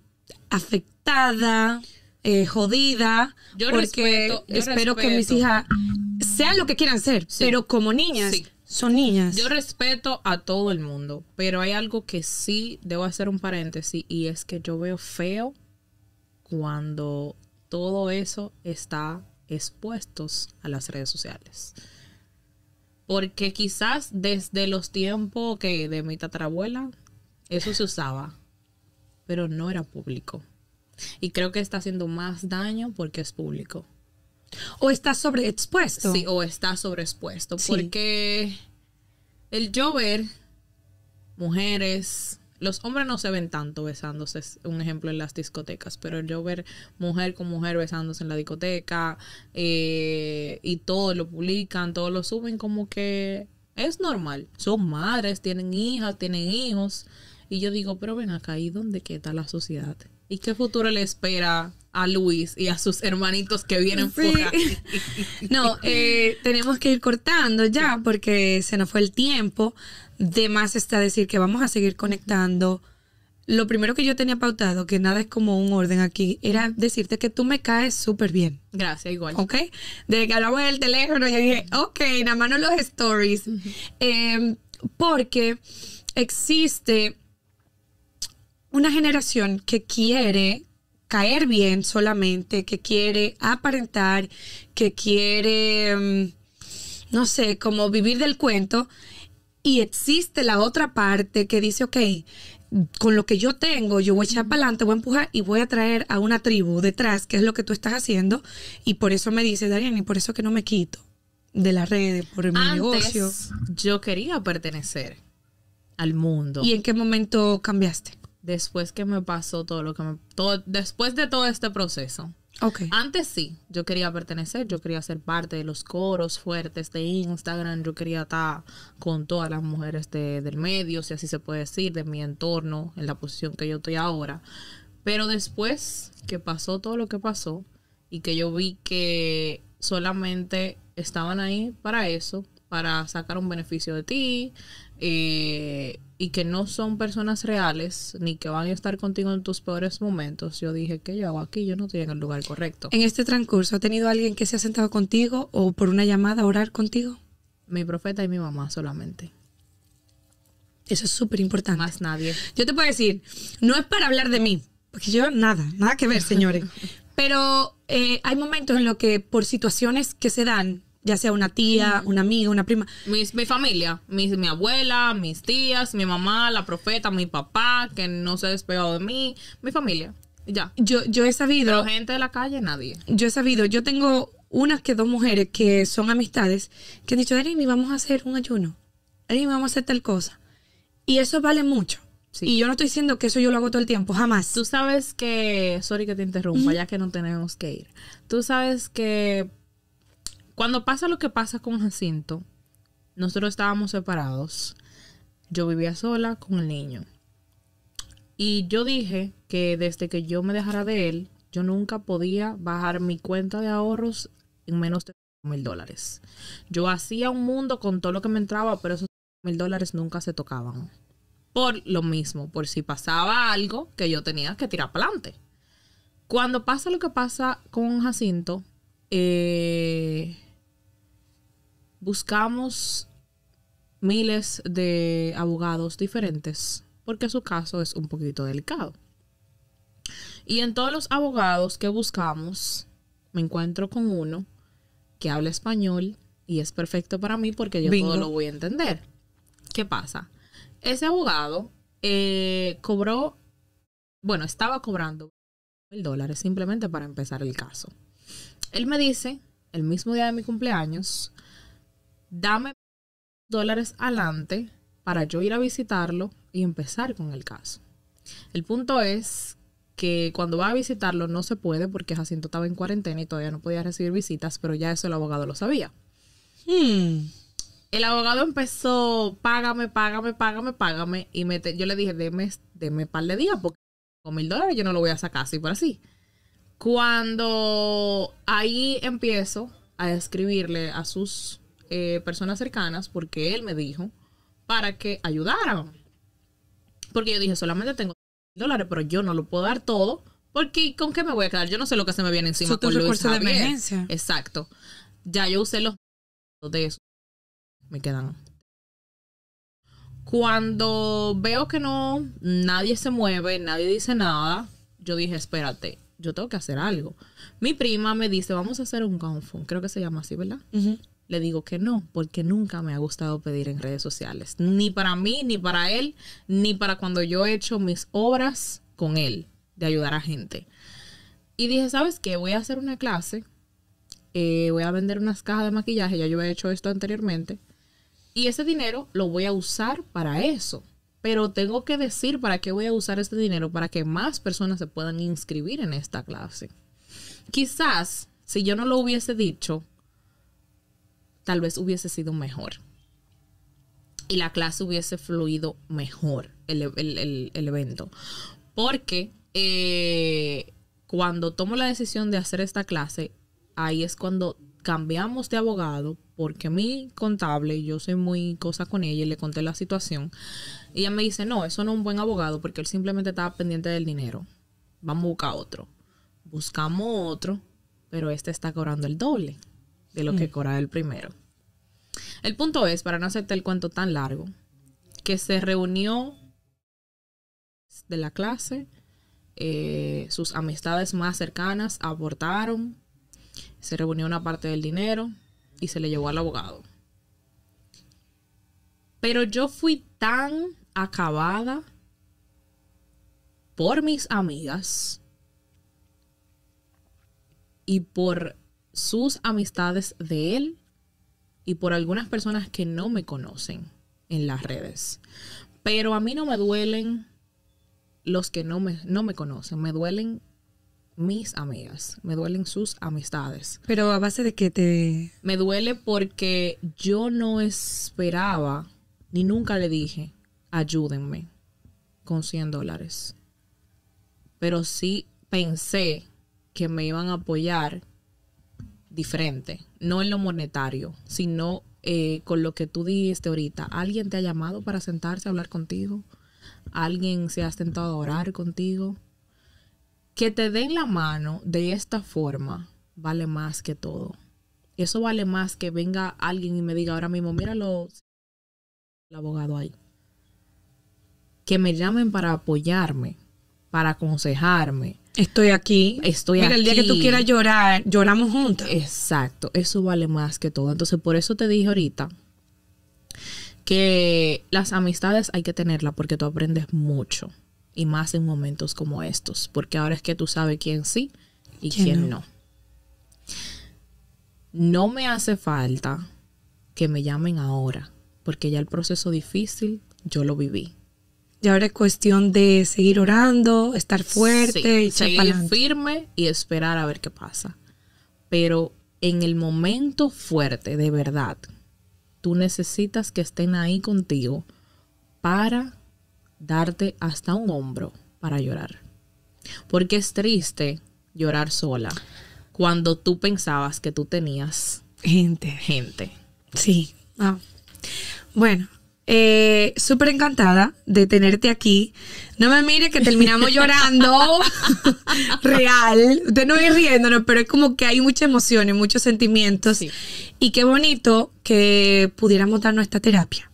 afectada, eh, jodida, porque espero que mis hijas sean lo que quieran ser, pero como niñas. Son niñas. Yo respeto a todo el mundo, pero hay algo que sí debo hacer un paréntesis y es que yo veo feo cuando todo eso está expuestos a las redes sociales. Porque quizás desde los tiempos que de mi tatarabuela, eso se usaba, pero no era público. Y creo que está haciendo más daño porque es público. O está sobreexpuesto. Sí, o está sobreexpuesto. Porque el yo mujeres, los hombres no se ven tanto besándose, es un ejemplo en las discotecas, pero yo ver mujer con mujer besándose en la discoteca eh, y todo lo publican, todo lo suben, como que es normal. Son madres, tienen hijas, tienen hijos. Y yo digo, pero ven acá, ¿y dónde queda la sociedad? ¿Y qué futuro le espera a Luis y a sus hermanitos que vienen fuera? No, eh, tenemos que ir cortando ya porque se nos fue el tiempo de más está decir que vamos a seguir conectando. Lo primero que yo tenía pautado, que nada es como un orden aquí, era decirte que tú me caes súper bien. Gracias, igual. ¿Ok? Desde que hablamos del teléfono, yo dije, ok, nada más no los stories. Em, porque existe una generación que quiere caer bien solamente, que quiere aparentar, que quiere, em, no sé, como vivir del cuento y existe la otra parte que dice, ok, con lo que yo tengo, yo voy a echar para adelante, voy a empujar y voy a traer a una tribu detrás, que es lo que tú estás haciendo. Y por eso me dice, Darian, y por eso que no me quito de las redes, por mi negocio. Yo quería pertenecer al mundo. ¿Y en qué momento cambiaste? Después que me pasó todo lo que me... Todo, después de todo este proceso antes sí, yo quería pertenecer, yo quería ser parte de los coros fuertes de Instagram, yo quería estar con todas las mujeres del medio, si así se puede decir, de mi entorno, en la posición que yo estoy ahora. Pero después que pasó todo lo que pasó y que yo vi que solamente estaban ahí para eso, para sacar un beneficio de ti, eh, y que no son personas reales ni que van a estar contigo en tus peores momentos, yo dije, ¿qué yo hago aquí? Yo no estoy en el lugar correcto. En este transcurso, ¿ha tenido alguien que se ha sentado contigo o por una llamada a orar contigo? Mi profeta y mi mamá solamente. Eso es súper importante. Más nadie. Yo te puedo decir, no es para hablar de mí, porque yo nada, nada que ver, señores. Pero eh, hay momentos en los que por situaciones que se dan, ya sea una tía, una amiga, una prima. mi familia, mi abuela, mis tías, mi mamá, la profeta, mi papá, que no se ha despegado de mí, mi familia. Ya. Yo, he sabido. Pero gente de la calle, nadie. Yo he sabido, yo tengo unas que dos mujeres que son amistades que han dicho, me vamos a hacer un ayuno. Darimi, vamos a hacer tal cosa. Y eso vale mucho. Y yo no estoy diciendo que eso yo lo hago todo el tiempo, jamás. Tú sabes que, sorry que te interrumpa, ya que no tenemos que ir. Tú sabes que cuando pasa lo que pasa con Jacinto, nosotros estábamos separados. Yo vivía sola con el niño. Y yo dije que desde que yo me dejara de él, yo nunca podía bajar mi cuenta de ahorros en menos de mil dólares. Yo hacía un mundo con todo lo que me entraba, pero esos mil dólares nunca se tocaban. Por lo mismo, por si pasaba algo que yo tenía que tirar para adelante. Cuando pasa lo que pasa con Jacinto, eh, buscamos miles de abogados diferentes porque su caso es un poquito delicado. Y en todos los abogados que buscamos, me encuentro con uno que habla español y es perfecto para mí porque yo todo lo voy a entender. ¿Qué pasa? Ese abogado eh, cobró, bueno, estaba cobrando mil dólares simplemente para empezar el caso. Él me dice, el mismo día de mi cumpleaños, dame dólares adelante para yo ir a visitarlo y empezar con el caso. El punto es que cuando va a visitarlo no se puede porque Jacinto estaba en cuarentena y todavía no podía recibir visitas, pero ya eso el abogado lo sabía. Hmm. El abogado empezó, págame, págame, págame, págame. Y me yo le dije, deme, deme par de días porque con mil dólares yo no lo voy a sacar así por así. Cuando ahí empiezo a escribirle a sus eh, personas cercanas, porque él me dijo, para que ayudaran. Porque yo dije, solamente tengo dólares, pero yo no lo puedo dar todo, porque ¿con qué me voy a quedar? Yo no sé lo que se me viene encima con de emergencia. Exacto. Ya yo usé los de eso. Me quedan. Cuando veo que no, nadie se mueve, nadie dice nada, yo dije, espérate, yo tengo que hacer algo. Mi prima me dice, vamos a hacer un confund, creo que se llama así, ¿verdad? le digo que no, porque nunca me ha gustado pedir en redes sociales, ni para mí, ni para él, ni para cuando yo he hecho mis obras con él, de ayudar a gente. Y dije, ¿sabes qué? Voy a hacer una clase, eh, voy a vender unas cajas de maquillaje, ya yo he hecho esto anteriormente, y ese dinero lo voy a usar para eso. Pero tengo que decir para qué voy a usar este dinero, para que más personas se puedan inscribir en esta clase. Quizás, si yo no lo hubiese dicho, tal vez hubiese sido mejor. Y la clase hubiese fluido mejor el, e-, evento. Porque eh, cuando tomo la decisión de hacer esta clase, ahí es cuando cambiamos de abogado porque mi contable, yo soy muy cosa con ella y le conté la situación. Y ella me dice, no, eso no es un buen abogado porque él simplemente estaba pendiente del dinero. Vamos a buscar otro. Buscamos otro, pero este está cobrando el doble de lo que mm. Cora el primero. El punto es, para no hacerte el cuento tan largo, que se reunió de la clase, eh, sus amistades más cercanas abortaron, se reunió una parte del dinero y se le llevó al abogado. Pero yo fui tan acabada por mis amigas y por sus amistades de él y por algunas personas que no me conocen en las redes. Pero a mí no me duelen los que no me, no me conocen, me duelen mis amigas, me duelen sus amistades. Pero a base de que te... Me duele porque yo no esperaba, ni nunca le dije, ayúdenme con 100 dólares. Pero sí pensé que me iban a apoyar diferente, no en lo monetario, sino eh, con lo que tú dijiste ahorita. ¿Alguien te ha llamado para sentarse a hablar contigo? ¿Alguien se ha sentado a orar contigo? Que te den la mano de esta forma vale más que todo. Eso vale más que venga alguien y me diga ahora mismo, míralo, el abogado ahí. Que me llamen para apoyarme, para aconsejarme, Estoy aquí. Estoy el día que tú quieras llorar, lloramos juntos Exacto, eso vale más que todo. Entonces, por eso te dije ahorita que las amistades hay que tenerlas porque tú aprendes mucho. Y más en momentos como estos. Porque ahora es que tú sabes quién sí y quién, no. No me hace falta que me llamen ahora. Porque ya el proceso difícil yo lo viví. Y ahora es cuestión de seguir orando, estar fuerte, sí, firme y esperar a ver qué pasa. Pero en el momento fuerte, de verdad, tú necesitas que estén ahí contigo para darte hasta un hombro para llorar. Porque es triste llorar sola cuando tú pensabas que tú tenías gente. Gente. Sí. Ah. Bueno, eh, Súper encantada de tenerte aquí. No me mire que terminamos llorando. Real. De no ir riéndonos, pero es como que hay mucha emoción y muchos sentimientos. Y qué bonito que pudiéramos dar nuestra terapia.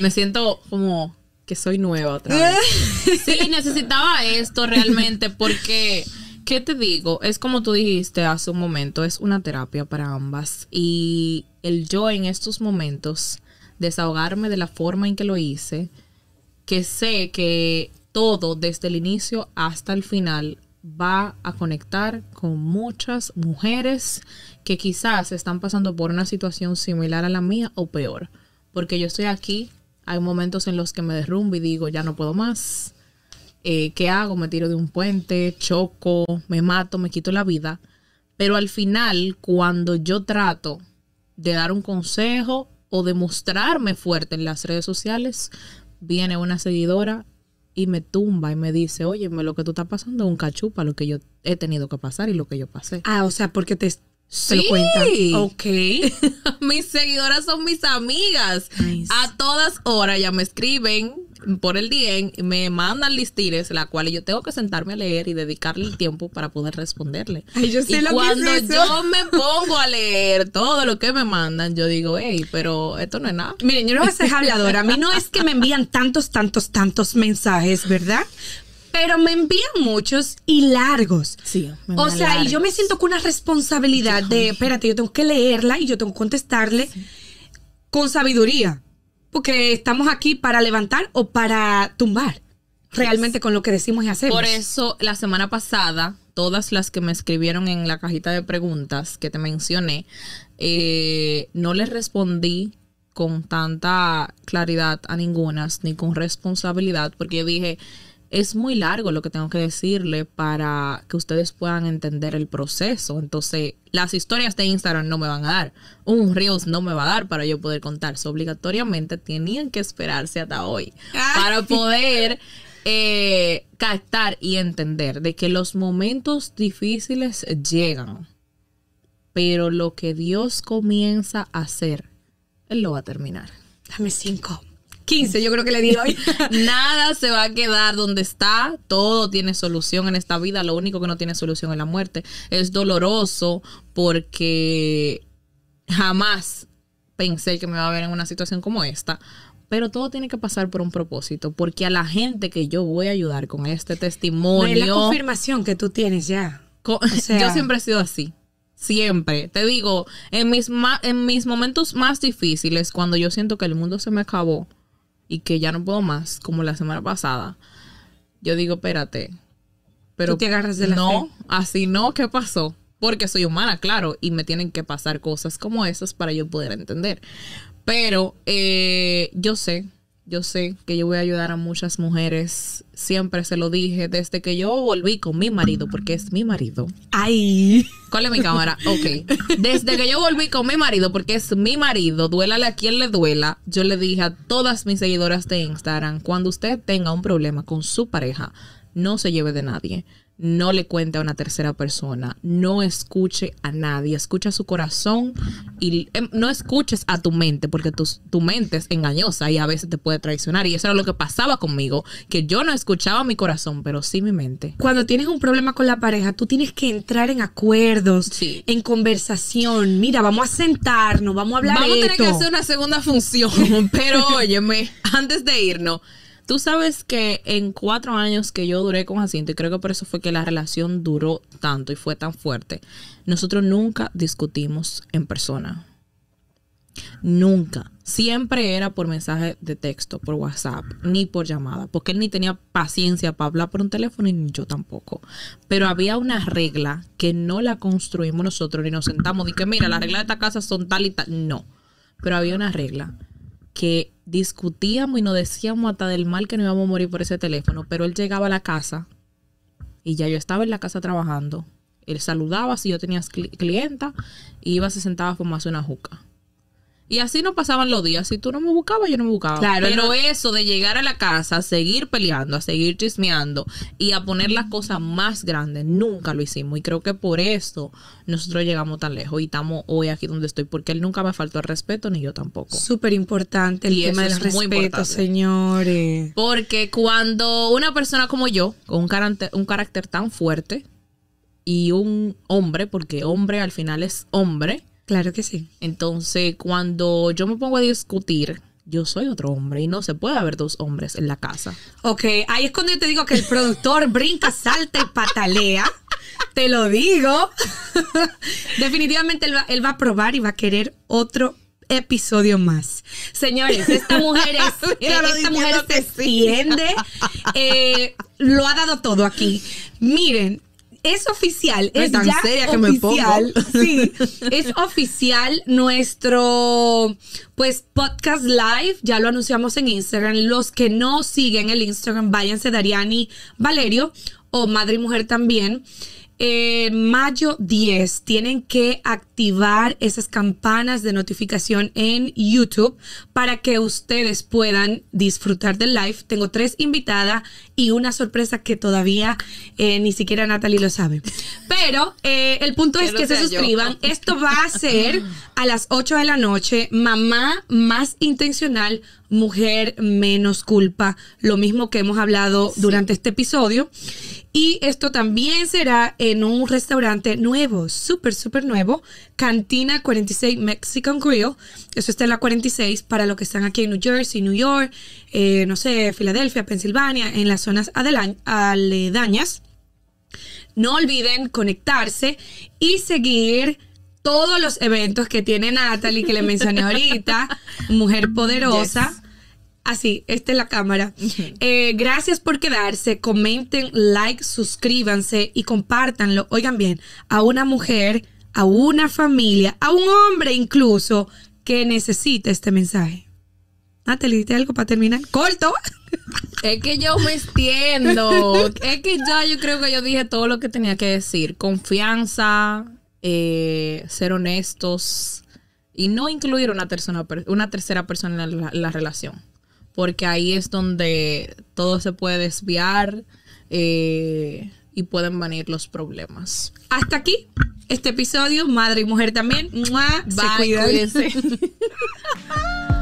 Me siento como que soy nueva otra vez. sí, necesitaba esto realmente porque. ¿Qué te digo? Es como tú dijiste hace un momento, es una terapia para ambas. Y el yo en estos momentos desahogarme de la forma en que lo hice, que sé que todo desde el inicio hasta el final va a conectar con muchas mujeres que quizás están pasando por una situación similar a la mía o peor. Porque yo estoy aquí, hay momentos en los que me derrumbo y digo, ya no puedo más. Eh, ¿Qué hago? Me tiro de un puente, choco, me mato, me quito la vida. Pero al final, cuando yo trato de dar un consejo o demostrarme fuerte en las redes sociales, viene una seguidora y me tumba y me dice, oye, lo que tú estás pasando es un cachupa, lo que yo he tenido que pasar y lo que yo pasé. Ah, o sea, porque te... Se sí. lo Ok. mis seguidoras son mis amigas. A todas horas ya me escriben por el día me mandan listines, la cual yo tengo que sentarme a leer y dedicarle el tiempo para poder responderle. yo cuando yo me pongo a leer todo lo que me mandan, yo digo, hey, pero esto no es nada. Miren, yo no voy a habladora. A mí no es que me envían tantos, tantos, tantos mensajes, ¿verdad? pero me envían muchos y largos. Sí, O sea, y yo me siento con una responsabilidad de, espérate, yo tengo que leerla y yo tengo que contestarle con sabiduría porque estamos aquí para levantar o para tumbar realmente con lo que decimos y hacemos. Por eso la semana pasada, todas las que me escribieron en la cajita de preguntas que te mencioné, eh, no les respondí con tanta claridad a ningunas, ni con responsabilidad, porque yo dije, es muy largo lo que tengo que decirle para que ustedes puedan entender el proceso. Entonces, las historias de Instagram no me van a dar, un Reels no me va a dar para yo poder contar. obligatoriamente tenían que esperarse hasta hoy para poder eh, captar y entender de que los momentos difíciles llegan, pero lo que Dios comienza a hacer, Él lo va a terminar. Dame cinco. 15, yo creo que le digo hoy. Nada se va a quedar donde está. Todo tiene solución en esta vida. Lo único que no tiene solución es la muerte. Es doloroso porque jamás pensé que me iba a ver en una situación como esta. Pero todo tiene que pasar por un propósito, porque a la gente que yo voy a ayudar con este testimonio. la confirmación que tú tienes ya. yo siempre he sido así siempre. Te digo, en mis, en mis momentos más difíciles, cuando yo siento que el mundo se me acabó, y que ya no puedo más, como la semana pasada, yo digo, espérate. Pero Tú te agarras de la No, así no, ¿qué pasó? Porque soy humana, claro, y me tienen que pasar cosas como esas para yo poder entender. Pero eh, yo sé yo sé que yo voy a ayudar a muchas mujeres. Siempre se lo dije desde que yo volví con mi marido, porque es mi marido. ¡Ay! ¿Cuál es mi cámara? Ok. Desde que yo volví con mi marido, porque es mi marido, duélale a quien le duela, yo le dije a todas mis seguidoras de Instagram, cuando usted tenga un problema con su pareja, no se lleve de nadie, no le cuente a una tercera persona, no escuche a nadie, escucha su corazón y em, no escuches a tu mente porque tu, mente es engañosa y a veces te puede traicionar. Y eso era lo que pasaba conmigo, que yo no escuchaba mi corazón, pero sí mi mente. Cuando tienes un problema con la pareja, tú tienes que entrar en acuerdos, en conversación. Mira, vamos a sentarnos, vamos a hablar. Vamos a tener que hacer una segunda función, pero óyeme, antes de irnos Tú sabes que en cuatro años que yo duré con Jacinto, y creo que por eso fue que la relación duró tanto y fue tan fuerte, nosotros nunca discutimos en persona. Nunca. Siempre era por mensaje de texto, por WhatsApp, ni por llamada, porque él ni tenía paciencia para hablar por un teléfono y ni yo tampoco. Pero había una regla que no la construimos nosotros ni nos sentamos y que mira, las reglas de esta casa son tal y tal. No, pero había una regla que discutíamos y nos decíamos hasta del mal que no íbamos a morir por ese teléfono, pero él llegaba a la casa y ya yo estaba en la casa trabajando. Él saludaba si yo tenía clienta y iba, se sentaba a formarse una juca. Y así nos pasaban los días. Si tú no me buscabas, yo no me buscaba. Claro, Pero eso de llegar a la casa, a seguir peleando, a seguir chismeando y a poner las cosas más grandes, nunca lo hicimos. Y creo que por eso nosotros llegamos tan lejos y estamos hoy aquí donde estoy, porque él nunca me faltó el respeto, ni yo tampoco. Súper importante el tema del es respeto, muy señores. Porque cuando una persona como yo, con un carácter, un carácter tan fuerte y un hombre, porque hombre al final es hombre, Claro que sí. Entonces, cuando yo me pongo a discutir, yo soy otro hombre y no se puede haber dos hombres en la casa. Ok, ahí es cuando yo te digo que el productor brinca, salta y patalea. Te lo digo. Definitivamente él va, a probar y va a querer otro episodio más. Señores, esta mujer es, eh, esta mujer se extiende. Eh, lo ha dado todo aquí. Miren, es oficial. Es, tan que oficial, me Sí, es oficial nuestro pues podcast live. Ya lo anunciamos en Instagram. Los que no siguen el Instagram, váyanse Dariani Valerio o Madre y Mujer también. En mayo 10 tienen que activar esas campanas de notificación en YouTube para que ustedes puedan disfrutar del live. Tengo tres invitadas y una sorpresa que todavía eh, ni siquiera Natalie lo sabe. Pero eh, el punto es que se suscriban. Esto va a ser a las 8 de la noche. Mamá más intencional, mujer menos culpa. Lo mismo que hemos hablado durante este episodio. Y esto también será en un restaurante nuevo, súper, súper nuevo, Cantina 46 Mexican Grill. Eso está en la 46 para los que están aquí en New Jersey, New York, eh, no sé, Filadelfia, Pensilvania, en las zonas aledañas. No olviden conectarse y seguir todos los eventos que tiene Natalie, que le mencioné ahorita, Mujer Poderosa así, esta es la cámara. Eh, gracias por quedarse, comenten, like, suscríbanse y compártanlo. Oigan bien, a una mujer, a una familia, a un hombre incluso que necesita este mensaje. Natalie, ¿diste algo para terminar? ¡Corto! Es que yo me extiendo. Es que ya yo creo que yo dije todo lo que tenía que decir. Confianza, eh, ser honestos y no incluir una, persona, una tercera persona en la relación porque ahí es donde todo se puede desviar eh, y pueden venir los problemas. Hasta aquí este episodio, madre y mujer también. ¡Mua! Bye,